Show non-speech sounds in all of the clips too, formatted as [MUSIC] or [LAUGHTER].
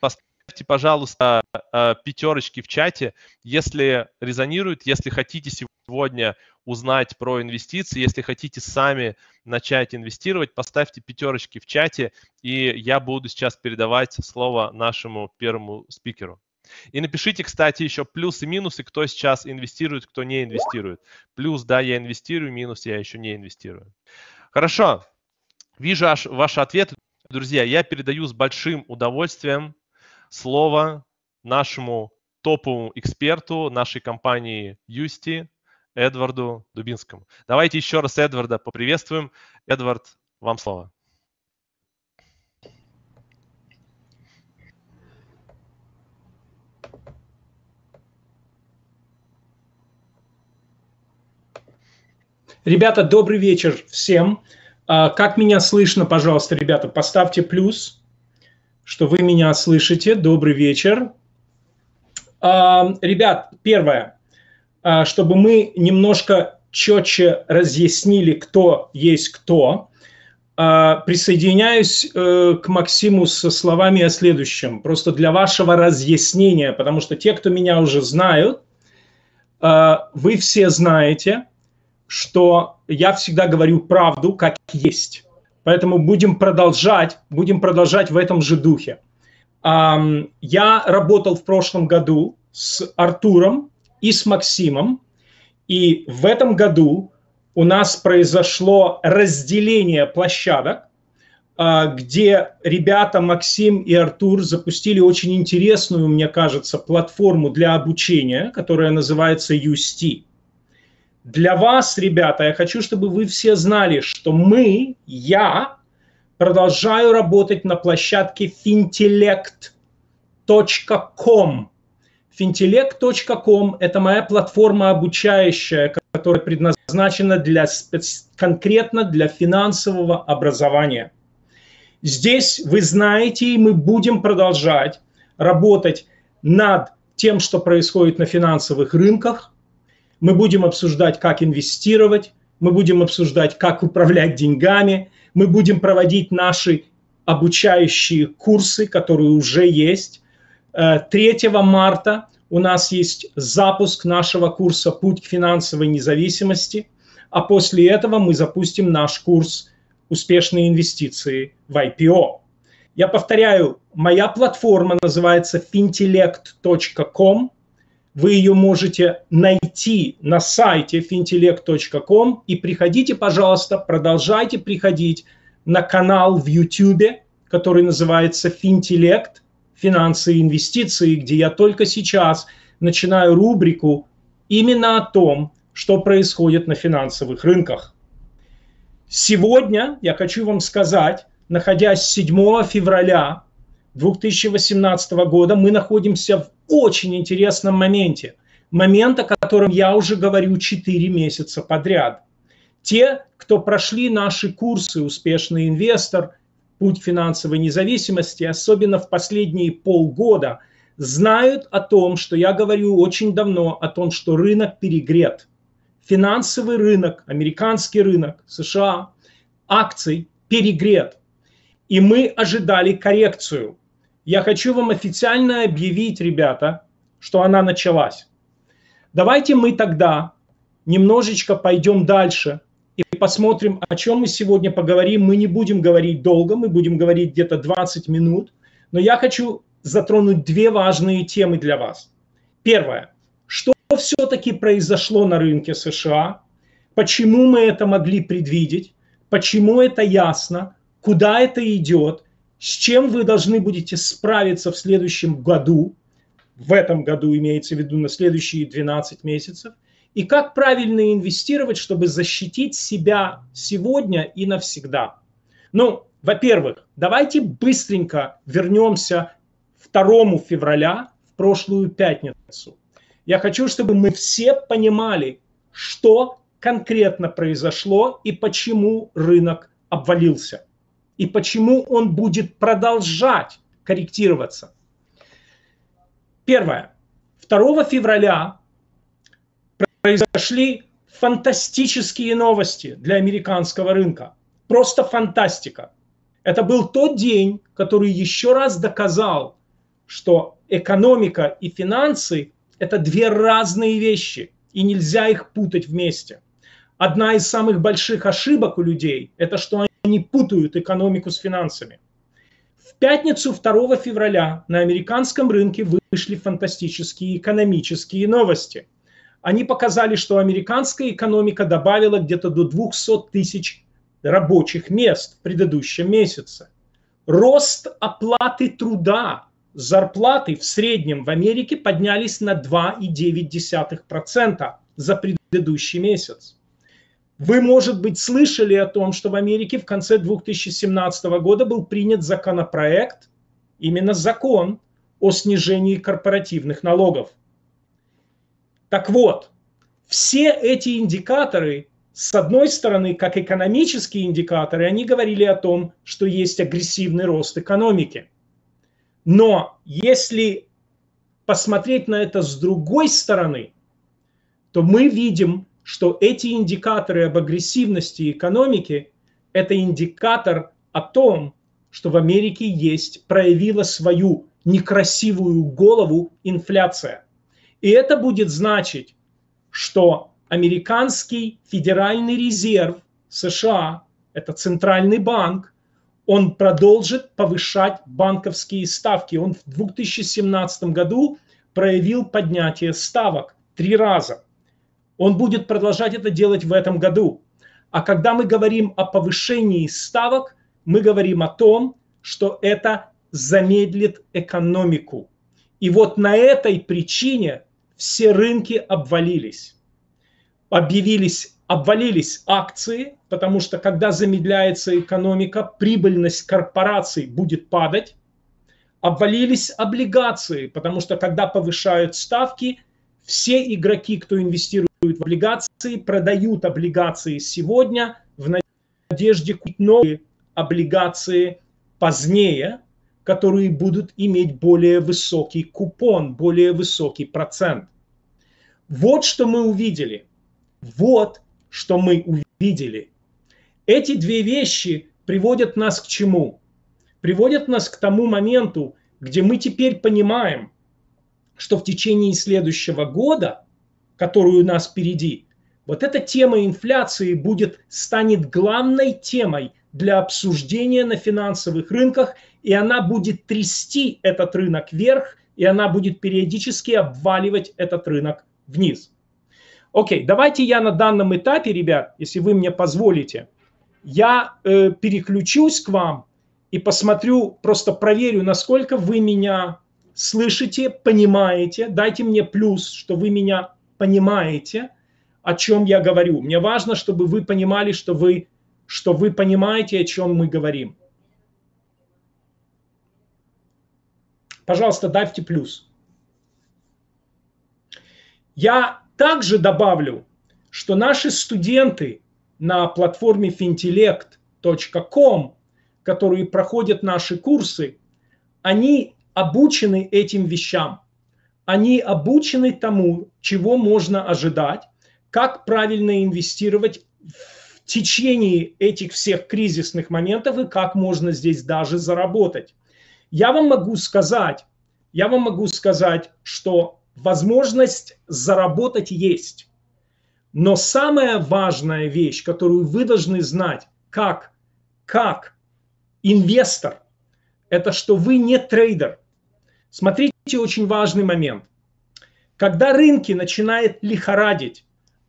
поставьте, пожалуйста, э, пятерочки в чате, если резонирует, если хотите сегодня узнать про инвестиции, если хотите сами начать инвестировать, поставьте пятерочки в чате, и я буду сейчас передавать слово нашему первому спикеру. И напишите, кстати, еще плюсы и минусы, кто сейчас инвестирует, кто не инвестирует. Плюс, да, я инвестирую, минус, я еще не инвестирую. Хорошо, вижу аж ваши ответы. Друзья, я передаю с большим удовольствием слово нашему топовому эксперту нашей компании Юсти, Эдварду Дубинскому. Давайте еще раз Эдварда поприветствуем. Эдвард, вам слово. Ребята, добрый вечер всем. А, как меня слышно, пожалуйста, ребята, поставьте плюс что вы меня слышите. Добрый вечер. А, ребят, первое, а, чтобы мы немножко четче разъяснили, кто есть кто, а, присоединяюсь э, к Максиму со словами о следующем, просто для вашего разъяснения, потому что те, кто меня уже знают, э, вы все знаете, что я всегда говорю правду как есть. Поэтому будем продолжать, будем продолжать в этом же духе. Я работал в прошлом году с Артуром и с Максимом, и в этом году у нас произошло разделение площадок, а, где ребята Максим и Артур запустили очень интересную, мне кажется, платформу для обучения, которая называется Юсти. Для вас, ребята, я хочу, чтобы вы все знали, что мы, я, продолжаю работать на площадке fintelect.com. Fintelect.com – это моя платформа обучающая, которая предназначена для, конкретно для финансового образования. Здесь вы знаете, и мы будем продолжать работать над тем, что происходит на финансовых рынках, мы будем обсуждать, как инвестировать, мы будем обсуждать, как управлять деньгами, мы будем проводить наши обучающие курсы, которые уже есть. 3 э, марта у нас есть запуск нашего курса «Путь к финансовой независимости», а после этого мы запустим наш курс «Успешные инвестиции в IPO». Я повторяю, моя платформа называется fintelect.com – вы ее можете найти на сайте fintellect.com и приходите, пожалуйста, продолжайте приходить на канал в YouTube, который называется Финтеллект, финансы и инвестиции, где я только сейчас начинаю рубрику именно о том, что происходит на финансовых рынках. Сегодня я хочу вам сказать, находясь 7 февраля 2018 года мы находимся в очень интересном моменте. Момент, о котором я уже говорю 4 месяца подряд. Те, кто прошли наши курсы «Успешный инвестор», «Путь финансовой независимости», особенно в последние полгода, знают о том, что я говорю очень давно, о том, что рынок перегрет. Финансовый рынок, американский рынок, США, акций перегрет. И мы ожидали коррекцию – я хочу вам официально объявить, ребята, что она началась. Давайте мы тогда немножечко пойдем дальше и посмотрим, о чем мы сегодня поговорим. Мы не будем говорить долго, мы будем говорить где-то 20 минут, но я хочу затронуть две важные темы для вас. Первое. Что все-таки произошло на рынке США? Почему мы это могли предвидеть? Почему это ясно? Куда это идет? с чем вы должны будете справиться в следующем году, в этом году имеется в виду на следующие 12 месяцев, и как правильно инвестировать, чтобы защитить себя сегодня и навсегда. Ну, во-первых, давайте быстренько вернемся 2 февраля в прошлую пятницу. Я хочу, чтобы мы все понимали, что конкретно произошло и почему рынок обвалился и почему он будет продолжать корректироваться. Первое. 2 февраля произошли фантастические новости для американского рынка. Просто фантастика. Это был тот день, который еще раз доказал, что экономика и финансы – это две разные вещи, и нельзя их путать вместе. Одна из самых больших ошибок у людей – это что они путают экономику с финансами. В пятницу 2 февраля на американском рынке вышли фантастические экономические новости. Они показали, что американская экономика добавила где-то до 200 тысяч рабочих мест в предыдущем месяце. Рост оплаты труда, зарплаты в среднем в Америке поднялись на 2,9% за предыдущий месяц. Вы, может быть, слышали о том, что в Америке в конце 2017 года был принят законопроект, именно закон о снижении корпоративных налогов. Так вот, все эти индикаторы, с одной стороны, как экономические индикаторы, они говорили о том, что есть агрессивный рост экономики. Но если посмотреть на это с другой стороны, то мы видим, что эти индикаторы об агрессивности экономики – это индикатор о том, что в Америке есть, проявила свою некрасивую голову инфляция. И это будет значить, что американский федеральный резерв США, это центральный банк, он продолжит повышать банковские ставки. Он в 2017 году проявил поднятие ставок три раза – он будет продолжать это делать в этом году. А когда мы говорим о повышении ставок, мы говорим о том, что это замедлит экономику. И вот на этой причине все рынки обвалились. Объявились, обвалились акции, потому что когда замедляется экономика, прибыльность корпораций будет падать. Обвалились облигации, потому что когда повышают ставки – все игроки, кто инвестирует в облигации, продают облигации сегодня в надежде купить новые облигации позднее, которые будут иметь более высокий купон, более высокий процент. Вот что мы увидели. Вот что мы увидели. Эти две вещи приводят нас к чему? Приводят нас к тому моменту, где мы теперь понимаем, что в течение следующего года, который у нас впереди, вот эта тема инфляции будет, станет главной темой для обсуждения на финансовых рынках, и она будет трясти этот рынок вверх, и она будет периодически обваливать этот рынок вниз. Окей, давайте я на данном этапе, ребят, если вы мне позволите, я э, переключусь к вам и посмотрю, просто проверю, насколько вы меня слышите, понимаете, дайте мне плюс, что вы меня понимаете, о чем я говорю. Мне важно, чтобы вы понимали, что вы, что вы понимаете, о чем мы говорим. Пожалуйста, дайте плюс. Я также добавлю, что наши студенты на платформе fintelect.com, которые проходят наши курсы, они обучены этим вещам. Они обучены тому, чего можно ожидать, как правильно инвестировать в течение этих всех кризисных моментов и как можно здесь даже заработать. Я вам могу сказать, я вам могу сказать, что возможность заработать есть. Но самая важная вещь, которую вы должны знать, как, как инвестор, это что вы не трейдер. Смотрите очень важный момент. Когда рынки начинают лихорадить,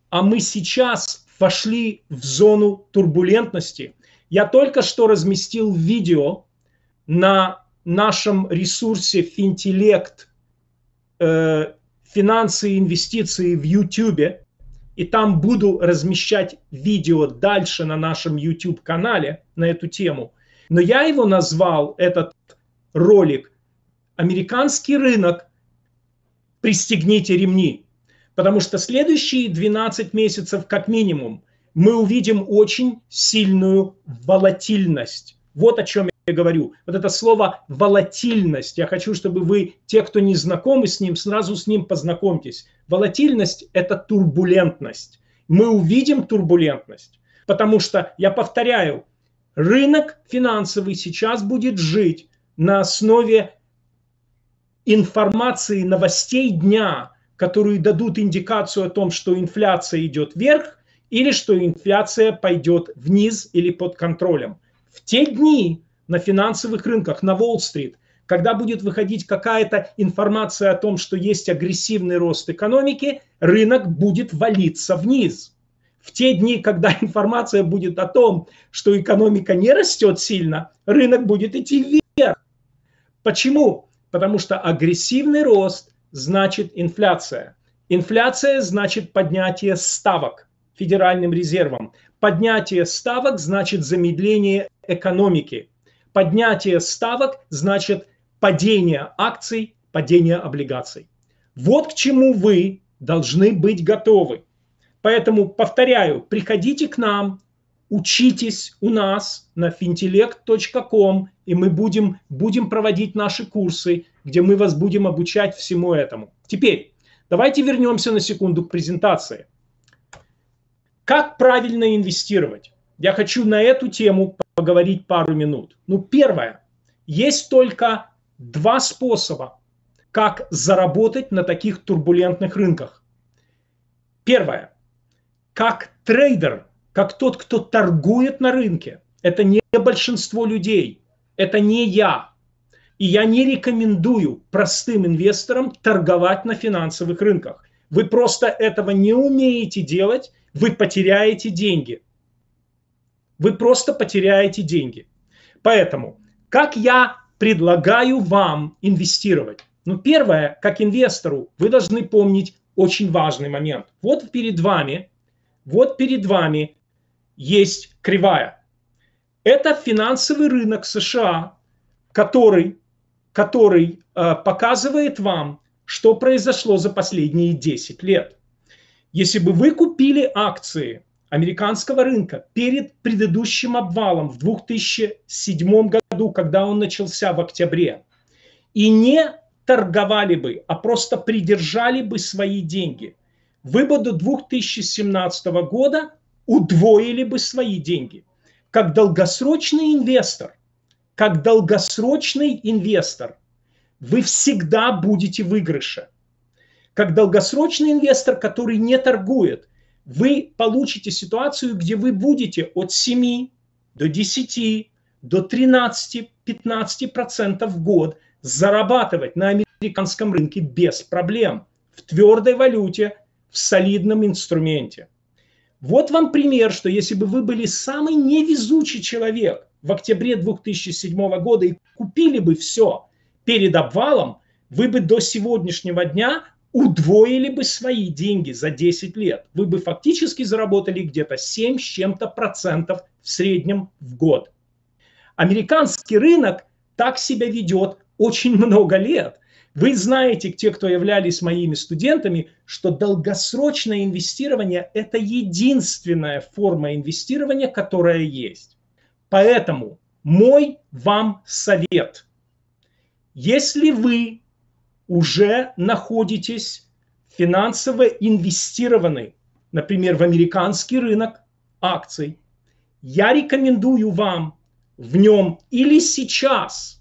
а мы сейчас вошли в зону турбулентности, я только что разместил видео на нашем ресурсе Финтеллект э, «Финансы и инвестиции» в YouTube, и там буду размещать видео дальше на нашем YouTube-канале на эту тему – но я его назвал, этот ролик, «Американский рынок. Пристегните ремни». Потому что следующие 12 месяцев, как минимум, мы увидим очень сильную волатильность. Вот о чем я говорю. Вот это слово «волатильность». Я хочу, чтобы вы, те, кто не знакомы с ним, сразу с ним познакомьтесь. Волатильность – это турбулентность. Мы увидим турбулентность. Потому что, я повторяю, Рынок финансовый сейчас будет жить на основе информации, новостей дня, которые дадут индикацию о том, что инфляция идет вверх или что инфляция пойдет вниз или под контролем. В те дни на финансовых рынках, на Уолл-стрит, когда будет выходить какая-то информация о том, что есть агрессивный рост экономики, рынок будет валиться вниз в те дни, когда [LAUGHS] информация будет о том, что экономика не растет сильно, рынок будет идти вверх. Почему? Потому что агрессивный рост значит инфляция. Инфляция значит поднятие ставок Федеральным резервом. Поднятие ставок значит замедление экономики. Поднятие ставок значит падение акций, падение облигаций. Вот к чему вы должны быть готовы. Поэтому, повторяю, приходите к нам, учитесь у нас на fintelect.com, и мы будем, будем проводить наши курсы, где мы вас будем обучать всему этому. Теперь, давайте вернемся на секунду к презентации. Как правильно инвестировать? Я хочу на эту тему поговорить пару минут. Ну, первое. Есть только два способа, как заработать на таких турбулентных рынках. Первое как трейдер, как тот, кто торгует на рынке. Это не большинство людей, это не я. И я не рекомендую простым инвесторам торговать на финансовых рынках. Вы просто этого не умеете делать, вы потеряете деньги. Вы просто потеряете деньги. Поэтому, как я предлагаю вам инвестировать? Ну, первое, как инвестору, вы должны помнить очень важный момент. Вот перед вами вот перед вами есть кривая. Это финансовый рынок США, который, который э, показывает вам, что произошло за последние 10 лет. Если бы вы купили акции американского рынка перед предыдущим обвалом в 2007 году, когда он начался в октябре, и не торговали бы, а просто придержали бы свои деньги – вы бы до 2017 года удвоили бы свои деньги. Как долгосрочный инвестор, как долгосрочный инвестор, вы всегда будете в выигрыше. Как долгосрочный инвестор, который не торгует, вы получите ситуацию, где вы будете от 7 до 10, до 13-15% в год зарабатывать на американском рынке без проблем в твердой валюте – в солидном инструменте. Вот вам пример, что если бы вы были самый невезучий человек в октябре 2007 года и купили бы все перед обвалом, вы бы до сегодняшнего дня удвоили бы свои деньги за 10 лет. Вы бы фактически заработали где-то 7 с чем-то процентов в среднем в год. Американский рынок так себя ведет очень много лет. Вы знаете, те, кто являлись моими студентами, что долгосрочное инвестирование – это единственная форма инвестирования, которая есть. Поэтому мой вам совет. Если вы уже находитесь финансово инвестированы, например, в американский рынок акций, я рекомендую вам в нем или сейчас –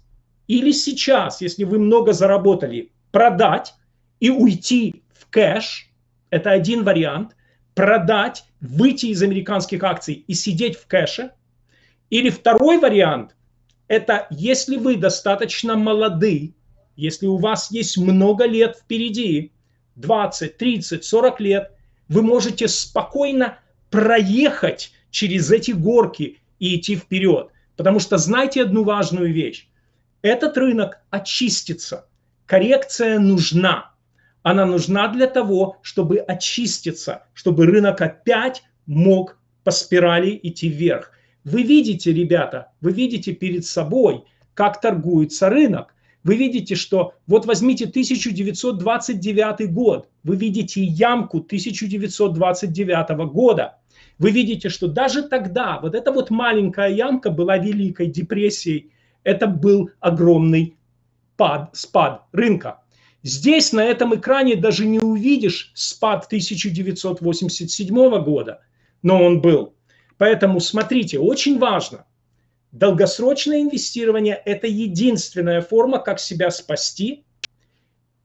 или сейчас, если вы много заработали, продать и уйти в кэш, это один вариант, продать, выйти из американских акций и сидеть в кэше. Или второй вариант, это если вы достаточно молоды, если у вас есть много лет впереди, 20, 30, 40 лет, вы можете спокойно проехать через эти горки и идти вперед. Потому что знайте одну важную вещь этот рынок очистится. Коррекция нужна. Она нужна для того, чтобы очиститься, чтобы рынок опять мог по спирали идти вверх. Вы видите, ребята, вы видите перед собой, как торгуется рынок. Вы видите, что вот возьмите 1929 год, вы видите ямку 1929 года. Вы видите, что даже тогда вот эта вот маленькая ямка была Великой депрессией это был огромный пад, спад рынка. Здесь на этом экране даже не увидишь спад 1987 года, но он был. Поэтому смотрите, очень важно. Долгосрочное инвестирование – это единственная форма, как себя спасти.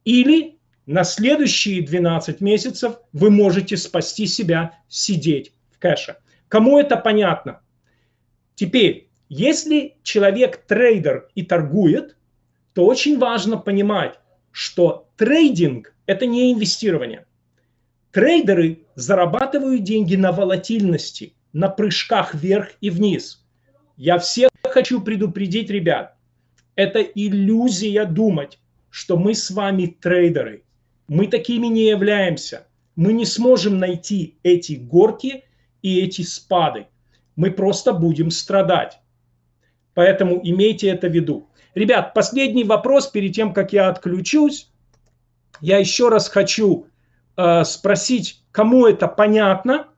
Или на следующие 12 месяцев вы можете спасти себя, сидеть в кэше. Кому это понятно? Теперь если человек трейдер и торгует, то очень важно понимать, что трейдинг – это не инвестирование. Трейдеры зарабатывают деньги на волатильности, на прыжках вверх и вниз. Я всех хочу предупредить, ребят, это иллюзия думать, что мы с вами трейдеры. Мы такими не являемся. Мы не сможем найти эти горки и эти спады. Мы просто будем страдать. Поэтому имейте это в виду. Ребят, последний вопрос перед тем, как я отключусь. Я еще раз хочу э, спросить, кому это понятно.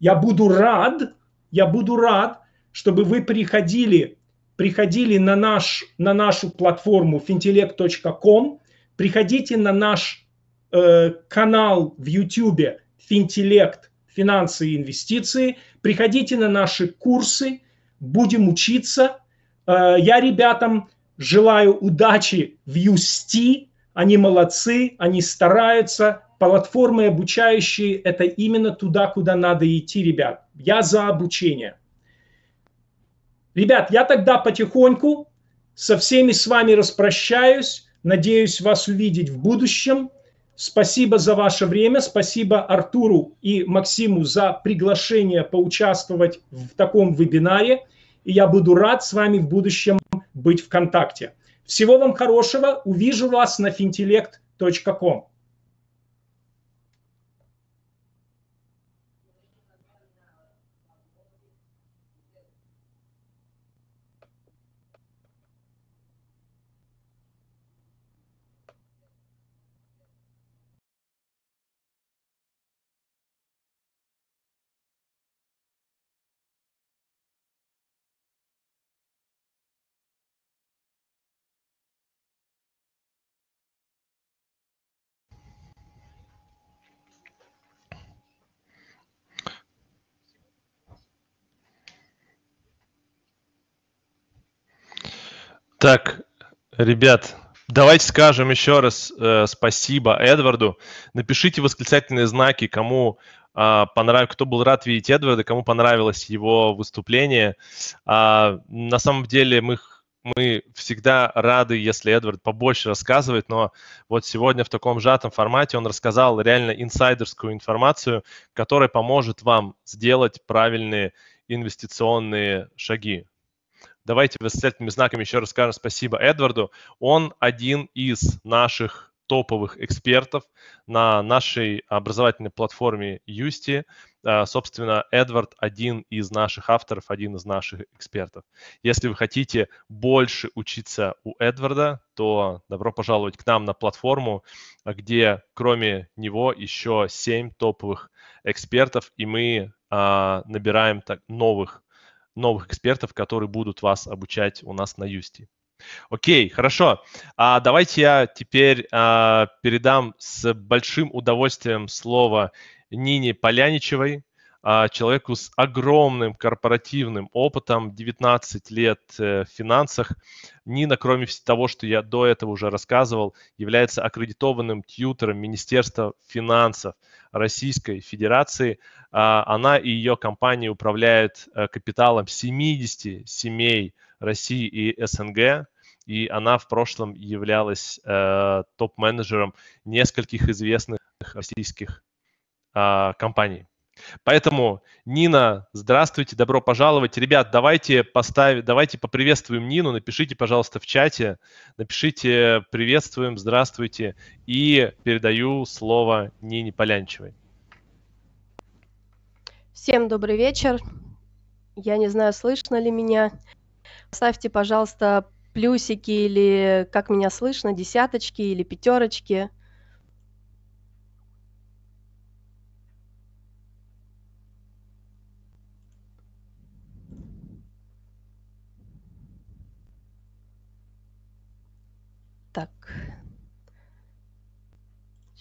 Я буду рад, я буду рад, чтобы вы приходили, приходили на, наш, на нашу платформу fintelec.com, приходите на наш э, канал в YouTube Fintelect – финансы и инвестиции, приходите на наши курсы, будем учиться. Э, я ребятам желаю удачи в Юсти. Они молодцы, они стараются. Платформы обучающие – это именно туда, куда надо идти, ребят. Я за обучение. Ребят, я тогда потихоньку со всеми с вами распрощаюсь. Надеюсь вас увидеть в будущем. Спасибо за ваше время, спасибо Артуру и Максиму за приглашение поучаствовать в таком вебинаре. И я буду рад с вами в будущем быть в контакте. Всего вам хорошего, увижу вас на fintelect.com. Так, ребят, давайте скажем еще раз э, спасибо Эдварду. Напишите восклицательные знаки, кому э, понрав... кто был рад видеть Эдварда, кому понравилось его выступление. Э, на самом деле мы мы всегда рады, если Эдвард побольше рассказывает, но вот сегодня в таком сжатом формате он рассказал реально инсайдерскую информацию, которая поможет вам сделать правильные инвестиционные шаги. Давайте восклицательными знаками еще раз скажем спасибо Эдварду. Он один из наших топовых экспертов на нашей образовательной платформе Юсти. А, собственно, Эдвард один из наших авторов, один из наших экспертов. Если вы хотите больше учиться у Эдварда, то добро пожаловать к нам на платформу, где кроме него еще семь топовых экспертов, и мы а, набираем так, новых новых экспертов, которые будут вас обучать у нас на Юсти. Окей, хорошо. А давайте я теперь а, передам с большим удовольствием слово Нине Поляничевой, а, человеку с огромным корпоративным опытом, 19 лет э, в финансах. Нина, кроме того, что я до этого уже рассказывал, является аккредитованным тьютером Министерства финансов Российской Федерации. А, она и ее компания управляют э, капиталом 70 семей России и СНГ, и она в прошлом являлась э, топ-менеджером нескольких известных российских э, компаний. Поэтому, Нина, здравствуйте, добро пожаловать. Ребят, давайте поставим, давайте поприветствуем Нину, напишите, пожалуйста, в чате, напишите «приветствуем», «здравствуйте» и передаю слово Нине Полянчевой. Всем добрый вечер. Я не знаю, слышно ли меня. Ставьте, пожалуйста, плюсики или как меня слышно, десяточки или пятерочки –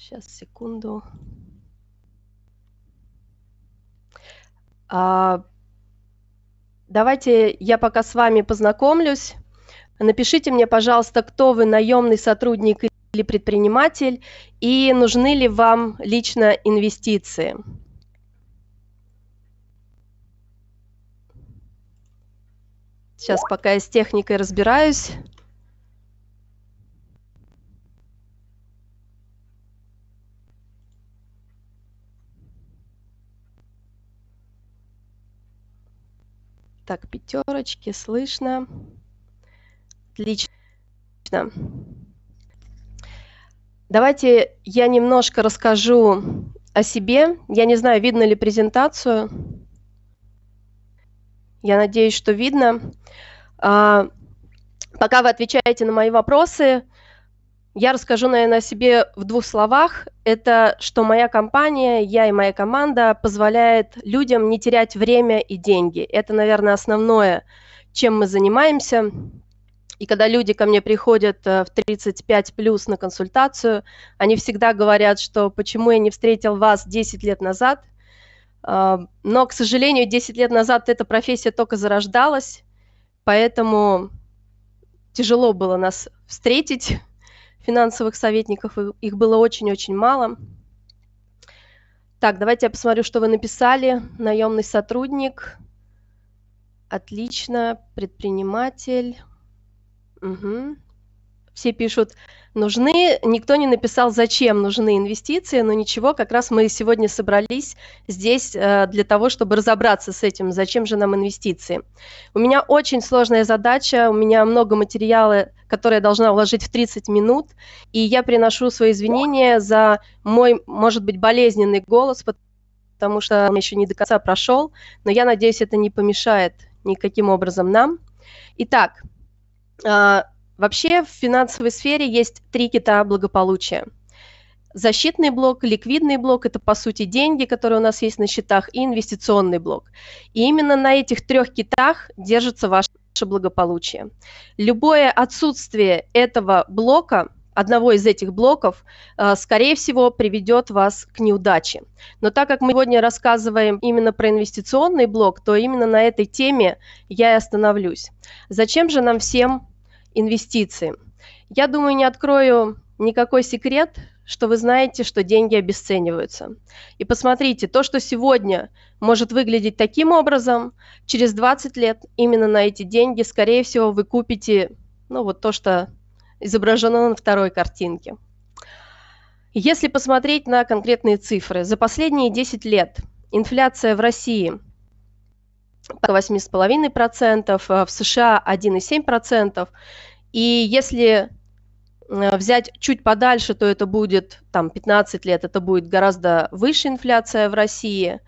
Сейчас, секунду. А, давайте я пока с вами познакомлюсь. Напишите мне, пожалуйста, кто вы, наемный сотрудник или предприниматель, и нужны ли вам лично инвестиции. Сейчас, пока я с техникой разбираюсь. Так, пятерочки, слышно. Отлично. Давайте я немножко расскажу о себе. Я не знаю, видно ли презентацию. Я надеюсь, что видно. А, пока вы отвечаете на мои вопросы, я расскажу, наверное, о себе в двух словах. Это что моя компания, я и моя команда позволяет людям не терять время и деньги. Это, наверное, основное, чем мы занимаемся. И когда люди ко мне приходят э, в 35 плюс на консультацию, они всегда говорят, что почему я не встретил вас 10 лет назад. А, но, к сожалению, 10 лет назад эта профессия только зарождалась, поэтому тяжело было нас встретить финансовых советников, их было очень-очень мало. Так, давайте я посмотрю, что вы написали. Наемный сотрудник. Отлично. Предприниматель. Угу все пишут нужны, никто не написал, зачем нужны инвестиции, но ничего, как раз мы сегодня собрались здесь э, для того, чтобы разобраться с этим, зачем же нам инвестиции. У меня очень сложная задача, у меня много материала, которые я должна уложить в 30 минут, и я приношу свои извинения за мой, может быть, болезненный голос, потому что он еще не до конца прошел, но я надеюсь, это не помешает никаким образом нам. Итак, а, Вообще в финансовой сфере есть три кита благополучия. Защитный блок, ликвидный блок – это, по сути, деньги, которые у нас есть на счетах, и инвестиционный блок. И именно на этих трех китах держится ваше благополучие. Любое отсутствие этого блока одного из этих блоков, э, скорее всего, приведет вас к неудаче. Но так как мы сегодня рассказываем именно про инвестиционный блок, то именно на этой теме я и остановлюсь. Зачем же нам всем инвестиции. Я думаю, не открою никакой секрет, что вы знаете, что деньги обесцениваются. И посмотрите, то, что сегодня может выглядеть таким образом, через 20 лет именно на эти деньги, скорее всего, вы купите ну, вот то, что изображено на второй картинке. Если посмотреть на конкретные цифры, за последние 10 лет инфляция в России – 8,5%, э, в США 1,7%. И если э, взять чуть подальше, то это будет там 15 лет, это будет гораздо выше инфляция в России.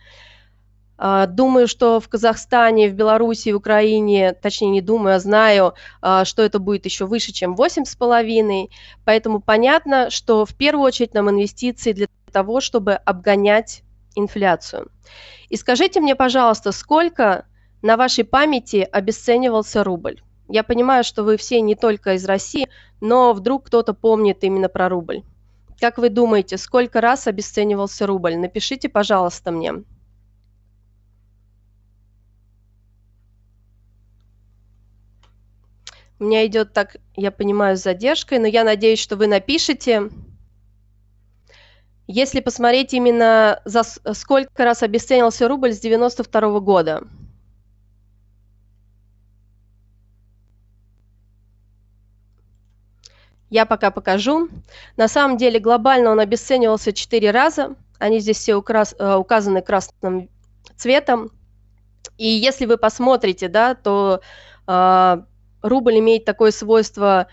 А, думаю, что в Казахстане, в Беларуси, в Украине, точнее не думаю, а знаю, а, что это будет еще выше, чем 8,5. Поэтому понятно, что в первую очередь нам инвестиции для того, чтобы обгонять инфляцию. И скажите мне, пожалуйста, сколько на вашей памяти обесценивался рубль? Я понимаю, что вы все не только из России, но вдруг кто-то помнит именно про рубль. Как вы думаете, сколько раз обесценивался рубль? Напишите, пожалуйста, мне. У меня идет так, я понимаю, с задержкой, но я надеюсь, что вы напишете. Если посмотреть именно за сколько раз обесценился рубль с 92 года. Я пока покажу. На самом деле глобально он обесценивался 4 раза. Они здесь все украс, э, указаны красным цветом. И если вы посмотрите, да, то э, рубль имеет такое свойство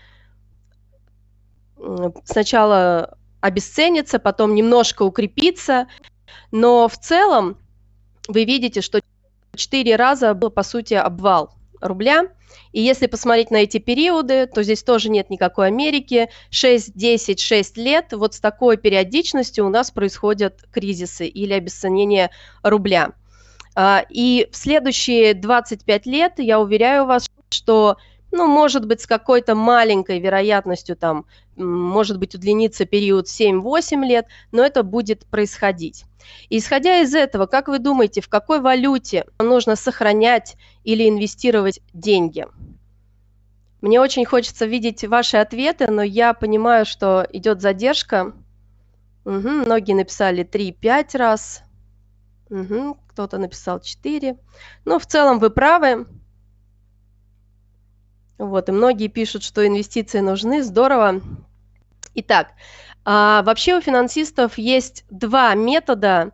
сначала обесценится, потом немножко укрепится. Но в целом вы видите, что 4 раза был, по сути, обвал рубля. И если посмотреть на эти периоды, то здесь тоже нет никакой Америки. 6, 10, 6 лет вот с такой периодичностью у нас происходят кризисы или обесценение рубля. А, и в следующие 25 лет, я уверяю вас, что, ну, может быть, с какой-то маленькой вероятностью там может быть, удлинится период 7-8 лет, но это будет происходить. Исходя из этого, как вы думаете, в какой валюте нужно сохранять или инвестировать деньги? Мне очень хочется видеть ваши ответы, но я понимаю, что идет задержка. Угу, многие написали 3-5 раз, угу, кто-то написал 4. Но в целом вы правы. Вот, и многие пишут, что инвестиции нужны, здорово. Итак, а, вообще у финансистов есть два метода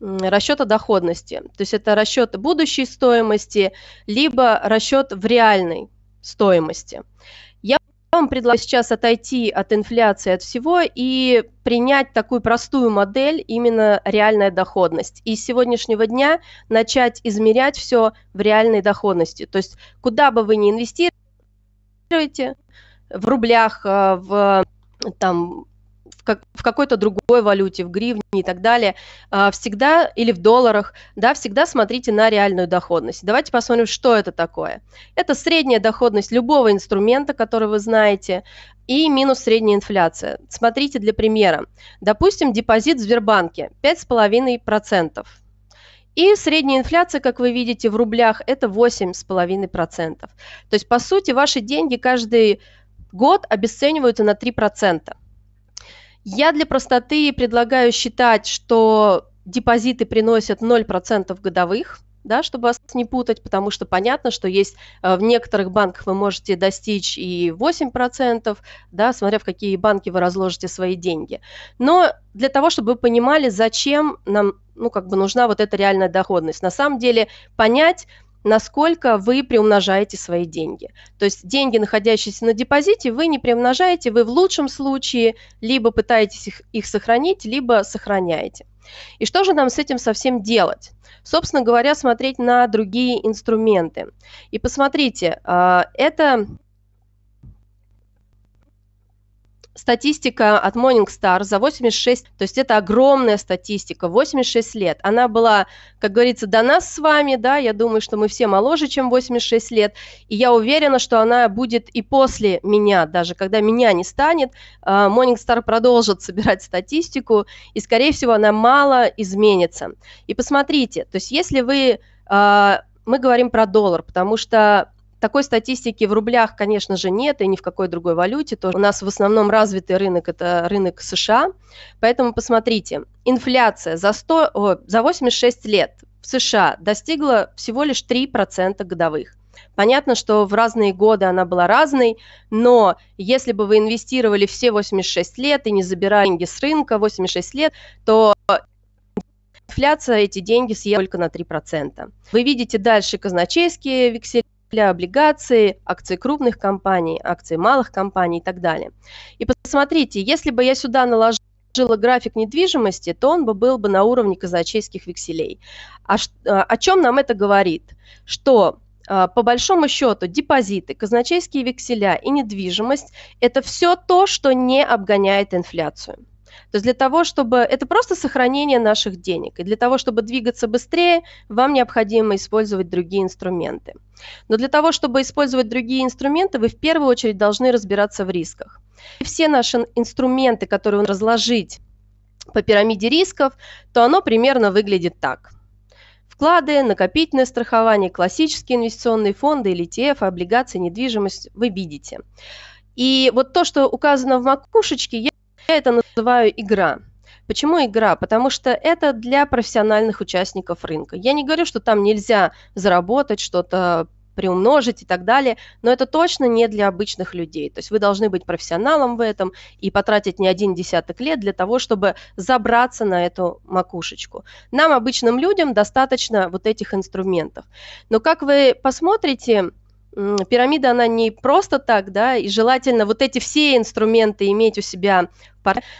расчета доходности. То есть это расчет будущей стоимости, либо расчет в реальной стоимости. Я вам предлагаю сейчас отойти от инфляции, от всего и принять такую простую модель, именно реальная доходность. И с сегодняшнего дня начать измерять все в реальной доходности. То есть куда бы вы ни инвестировали, конвертируете в рублях, э, в там в, как, в какой-то другой валюте, в гривне и так далее, э, всегда или в долларах, да, всегда смотрите на реальную доходность. Давайте посмотрим, что это такое. Это средняя доходность любого инструмента, который вы знаете, и минус средняя инфляция. Смотрите для примера. Допустим, депозит в Сбербанке 5,5%. И средняя инфляция, как вы видите, в рублях это 8,5%. То есть, по сути, ваши деньги каждый год обесцениваются на 3%. Я для простоты предлагаю считать, что депозиты приносят 0% годовых, да, чтобы вас не путать, потому что понятно, что есть э, в некоторых банках вы можете достичь и 8%, да, смотря в какие банки вы разложите свои деньги. Но для того, чтобы вы понимали, зачем нам ну, как бы нужна вот эта реальная доходность. На самом деле понять, насколько вы приумножаете свои деньги. То есть деньги, находящиеся на депозите, вы не приумножаете, вы в лучшем случае либо пытаетесь их, их сохранить, либо сохраняете. И что же нам с этим совсем делать? Собственно говоря, смотреть на другие инструменты. И посмотрите, а, это статистика от Morningstar за 86, то есть это огромная статистика, 86 лет. Она была, как говорится, до нас с вами, да, я думаю, что мы все моложе, чем 86 лет, и я уверена, что она будет и после меня, даже когда меня не станет, а, Morningstar продолжит собирать статистику, и, скорее всего, она мало изменится. И посмотрите, то есть если вы а, мы говорим про доллар, потому что такой статистики в рублях, конечно же, нет и ни в какой другой валюте. То у нас в основном развитый рынок – это рынок США. Поэтому посмотрите, инфляция за, 100, о, за 86 лет в США достигла всего лишь 3% годовых. Понятно, что в разные годы она была разной, но если бы вы инвестировали все 86 лет и не забирали деньги с рынка 86 лет, то инфляция эти деньги съела только на 3%. Вы видите дальше казначейские векселя, для облигаций, акций крупных компаний, акций малых компаний и так далее. И посмотрите, если бы я сюда наложила график недвижимости, то он бы был бы на уровне казначейских векселей. А, а, о чем нам это говорит? Что а, по большому счету депозиты, казначейские векселя и недвижимость – это все то, что не обгоняет инфляцию. То есть для того, чтобы... Это просто сохранение наших денег. И для того, чтобы двигаться быстрее, вам необходимо использовать другие инструменты. Но для того, чтобы использовать другие инструменты, вы в первую очередь должны разбираться в рисках. И все наши инструменты, которые вы разложить по пирамиде рисков, то оно примерно выглядит так. Вклады, накопительное страхование, классические инвестиционные фонды или ETF, облигации, недвижимость вы видите. И вот то, что указано в макушечке, я я это называю игра. Почему игра? Потому что это для профессиональных участников рынка. Я не говорю, что там нельзя заработать что-то приумножить и так далее, но это точно не для обычных людей. То есть вы должны быть профессионалом в этом и потратить не один десяток лет для того, чтобы забраться на эту макушечку. Нам, обычным людям, достаточно вот этих инструментов. Но как вы посмотрите, пирамида, она не просто так, да, и желательно вот эти все инструменты иметь у себя,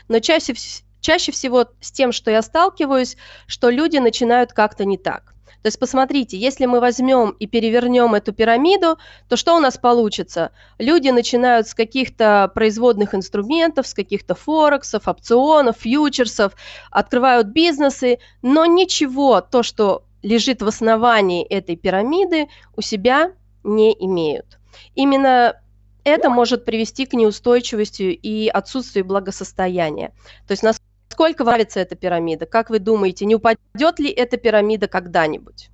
но чаще, чаще всего с тем, что я сталкиваюсь, что люди начинают как-то не так. То есть посмотрите, если мы возьмем и перевернем эту пирамиду, то что у нас получится? Люди начинают с каких-то производных инструментов, с каких-то форексов, опционов, фьючерсов, открывают бизнесы, но ничего, то, что лежит в основании этой пирамиды, у себя не имеют. Именно это может привести к неустойчивости и отсутствию благосостояния. То есть насколько вам нравится эта пирамида? Как вы думаете, не упадет ли эта пирамида когда-нибудь?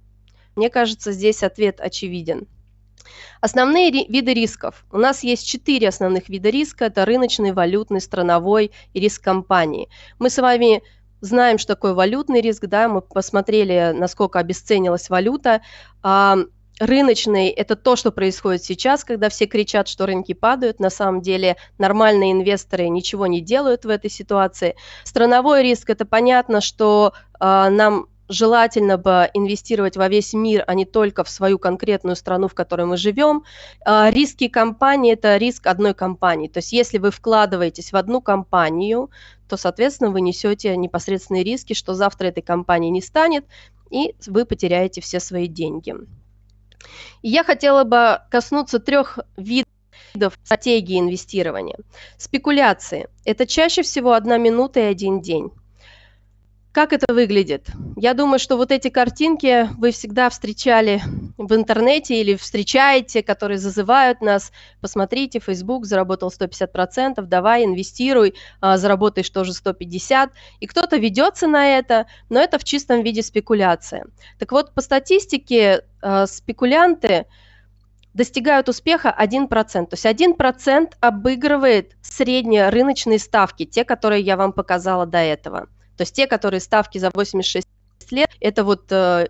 Мне кажется, здесь ответ очевиден. Основные ри- виды рисков. У нас есть четыре основных вида риска. Это рыночный, валютный, страновой и риск компании. Мы с вами знаем, что такое валютный риск, да, мы посмотрели, насколько обесценилась валюта. А, рыночный – это то, что происходит сейчас, когда все кричат, что рынки падают. На самом деле нормальные инвесторы ничего не делают в этой ситуации. Страновой риск – это понятно, что э, нам желательно бы инвестировать во весь мир, а не только в свою конкретную страну, в которой мы живем. А, риски компании – это риск одной компании. То есть если вы вкладываетесь в одну компанию, то, соответственно, вы несете непосредственные риски, что завтра этой компании не станет, и вы потеряете все свои деньги. И я хотела бы коснуться трех видов видов стратегии инвестирования. Спекуляции – это чаще всего одна минута и один день. Как это выглядит? Я думаю, что вот эти картинки вы всегда встречали в интернете или встречаете, которые зазывают нас. Посмотрите, Facebook заработал 150%, давай инвестируй, а, заработаешь тоже 150%. И кто-то ведется на это, но это в чистом виде спекуляция. Так вот, по статистике а, спекулянты достигают успеха 1%. То есть 1% обыгрывает средние рыночные ставки, те, которые я вам показала до этого. То есть те, которые ставки за 86 лет, это вот э,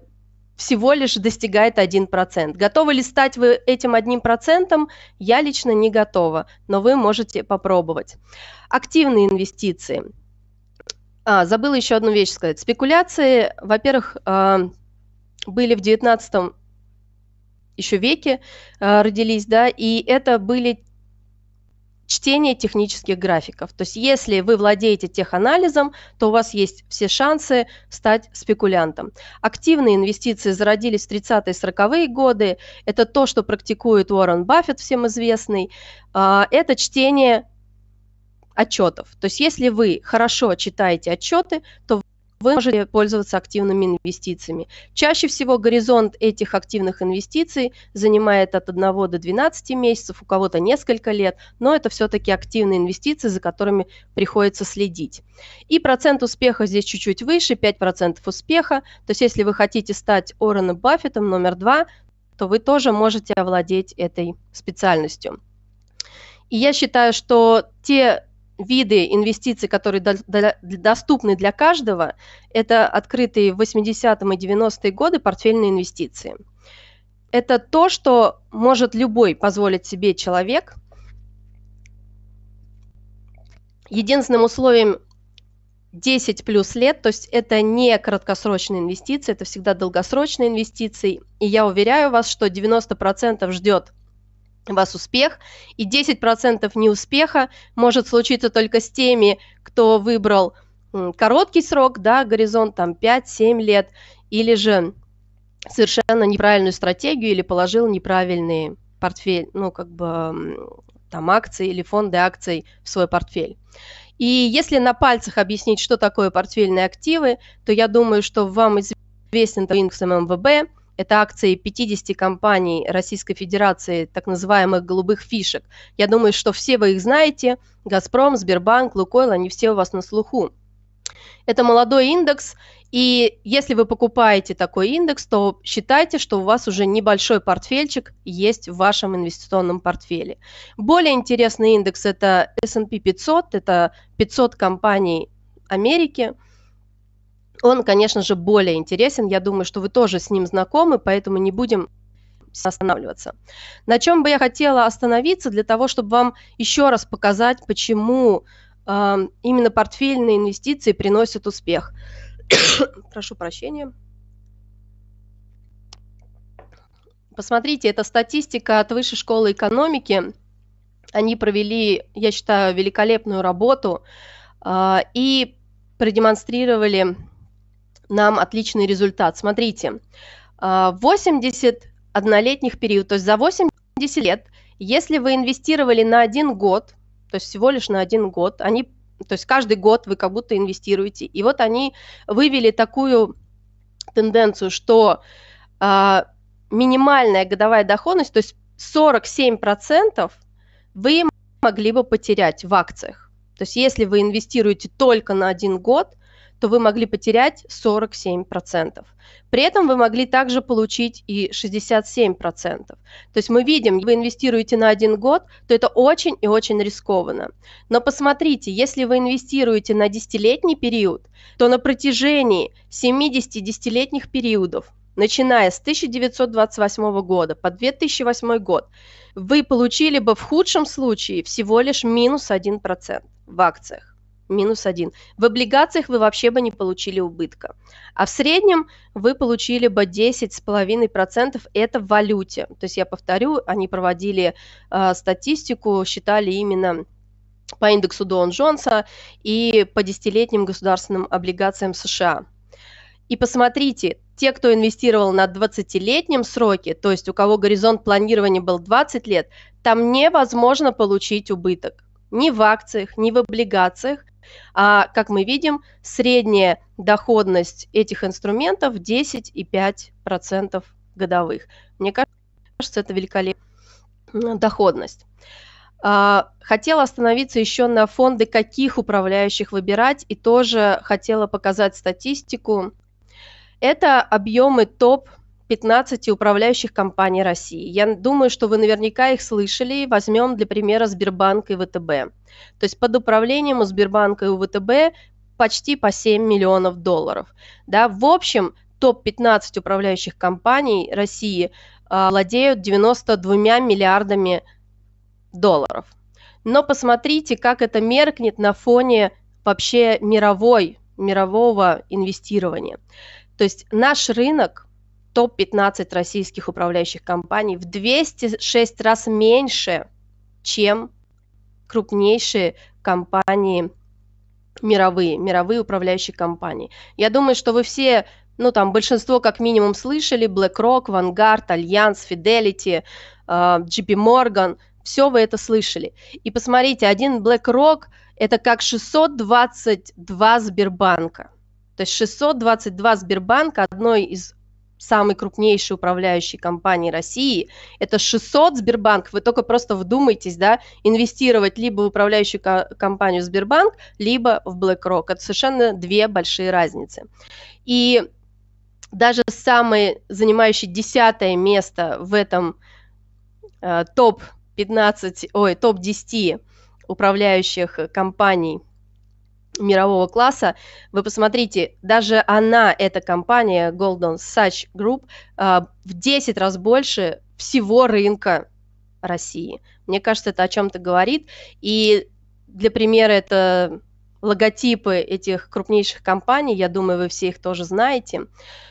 всего лишь достигает 1%. Готовы ли стать вы этим одним процентом? Я лично не готова, но вы можете попробовать. Активные инвестиции. А, забыла еще одну вещь сказать. Спекуляции, во-первых, э, были в 19 еще веке, э, родились, да, и это были чтение технических графиков. То есть если вы владеете теханализом, то у вас есть все шансы стать спекулянтом. Активные инвестиции зародились в 30-е 40-е годы. Это то, что практикует Уоррен Баффет, всем известный. А, это чтение отчетов. То есть если вы хорошо читаете отчеты, то вы можете пользоваться активными инвестициями. Чаще всего горизонт этих активных инвестиций занимает от 1 до 12 месяцев, у кого-то несколько лет, но это все-таки активные инвестиции, за которыми приходится следить. И процент успеха здесь чуть-чуть выше, 5% успеха. То есть если вы хотите стать Уорреном Баффетом номер 2, то вы тоже можете овладеть этой специальностью. И я считаю, что те виды инвестиций, которые доступны для каждого, это открытые в 80-е и 90-е годы портфельные инвестиции. Это то, что может любой позволить себе человек. Единственным условием 10 плюс лет, то есть это не краткосрочные инвестиции, это всегда долгосрочные инвестиции. И я уверяю вас, что 90% ждет вас успех, и 10% неуспеха может случиться только с теми, кто выбрал короткий срок, да, горизонт там 5-7 лет, или же совершенно неправильную стратегию или положил неправильные портфель, ну, как бы там акции или фонды акций в свой портфель. И если на пальцах объяснить, что такое портфельные активы, то я думаю, что вам известен индекс ММВБ, это акции 50 компаний Российской Федерации, так называемых голубых фишек. Я думаю, что все вы их знаете. «Газпром», «Сбербанк», «Лукойл», они все у вас на слуху. Это молодой индекс, и если вы покупаете такой индекс, то считайте, что у вас уже небольшой портфельчик есть в вашем инвестиционном портфеле. Более интересный индекс – это S&P 500, это 500 компаний Америки – он, конечно же, более интересен. Я думаю, что вы тоже с ним знакомы, поэтому не будем останавливаться. На чем бы я хотела остановиться для того, чтобы вам еще раз показать, почему э, именно портфельные инвестиции приносят успех. [COUGHS] Прошу прощения. Посмотрите, это статистика от Высшей школы экономики. Они провели, я считаю, великолепную работу э, и продемонстрировали нам отличный результат. Смотрите, 81-летних а, период, то есть за 80 лет, если вы инвестировали на один год, то есть всего лишь на один год, они, то есть каждый год вы как будто инвестируете. И вот они вывели такую тенденцию, что э, минимальная годовая доходность, то есть 47% вы могли бы потерять в акциях. То есть если вы инвестируете только на один год – то вы могли потерять 47%. При этом вы могли также получить и 67%. То есть мы видим, вы инвестируете на один год, то это очень и очень рискованно. Но посмотрите, если вы инвестируете на десятилетний период, то на протяжении 70 десятилетних периодов начиная с 1928 года по 2008 год, вы получили бы в худшем случае всего лишь минус 1% в акциях минус 1. В облигациях вы вообще бы не получили убытка. А в среднем вы получили бы 10,5% это в валюте. То есть я повторю, они проводили э, статистику, считали именно по индексу Доун Джонса и по десятилетним государственным облигациям США. И посмотрите, те, кто инвестировал на 20-летнем сроке, то есть у кого горизонт планирования был 20 лет, там невозможно получить убыток ни в акциях, ни в облигациях, а, как мы видим, средняя доходность этих инструментов 10,5% годовых. Мне кажется, это великолепная доходность. А, хотела остановиться еще на фонды, каких управляющих выбирать, и тоже хотела показать статистику. Это объемы топ 15 управляющих компаний России. Я думаю, что вы наверняка их слышали. Возьмем для примера Сбербанк и ВТБ. То есть под управлением у Сбербанка и у ВТБ почти по 7 миллионов долларов. Да, в общем, топ-15 управляющих компаний России э, владеют 92 миллиардами долларов. Но посмотрите, как это меркнет на фоне вообще мировой, мирового инвестирования. То есть наш рынок топ-15 российских управляющих компаний в 206 раз меньше, чем крупнейшие компании мировые, мировые управляющие компании. Я думаю, что вы все, ну там большинство как минимум слышали, BlackRock, Vanguard, Allianz, Fidelity, э, JP Morgan, все вы это слышали. И посмотрите, один BlackRock – это как 622 Сбербанка. То есть 622 Сбербанка, одной из самой крупнейшей управляющей компании России, это 600 Сбербанк. Вы только просто вдумайтесь, да, инвестировать либо в управляющую компанию Сбербанк, либо в BlackRock. Это совершенно две большие разницы. И даже самый занимающий десятое место в этом э, топ-15, ой, топ-10 управляющих э, компаний мирового класса. Вы посмотрите, даже она, эта компания Golden Sachs Group, э, в 10 раз больше всего рынка России. Мне кажется, это о чем-то говорит. И для примера это логотипы этих крупнейших компаний. Я думаю, вы все их тоже знаете.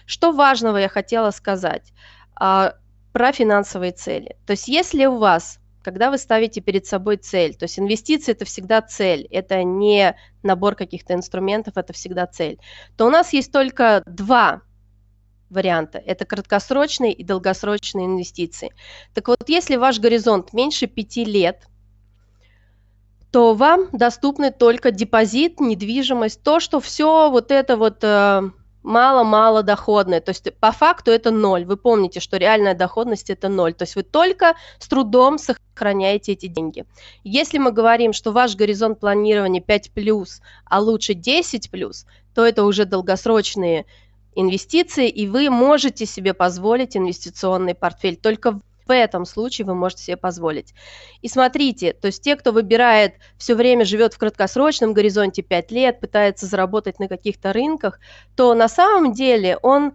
Что важного я хотела сказать а, про финансовые цели. То есть если у вас когда вы ставите перед собой цель. То есть инвестиции – это всегда цель, это не набор каких-то инструментов, это всегда цель. То у нас есть только два варианта. Это краткосрочные и долгосрочные инвестиции. Так вот, если ваш горизонт меньше пяти лет, то вам доступны только депозит, недвижимость, то, что все вот это вот э, мало-мало доходная. То есть по факту это ноль. Вы помните, что реальная доходность это ноль. То есть вы только с трудом сохраняете эти деньги. Если мы говорим, что ваш горизонт планирования 5+, плюс, а лучше 10+, плюс, то это уже долгосрочные инвестиции, и вы можете себе позволить инвестиционный портфель. Только в этом случае вы можете себе позволить. И смотрите, то есть те, кто выбирает, все время живет в краткосрочном горизонте 5 лет, пытается заработать на каких-то рынках, то на самом деле он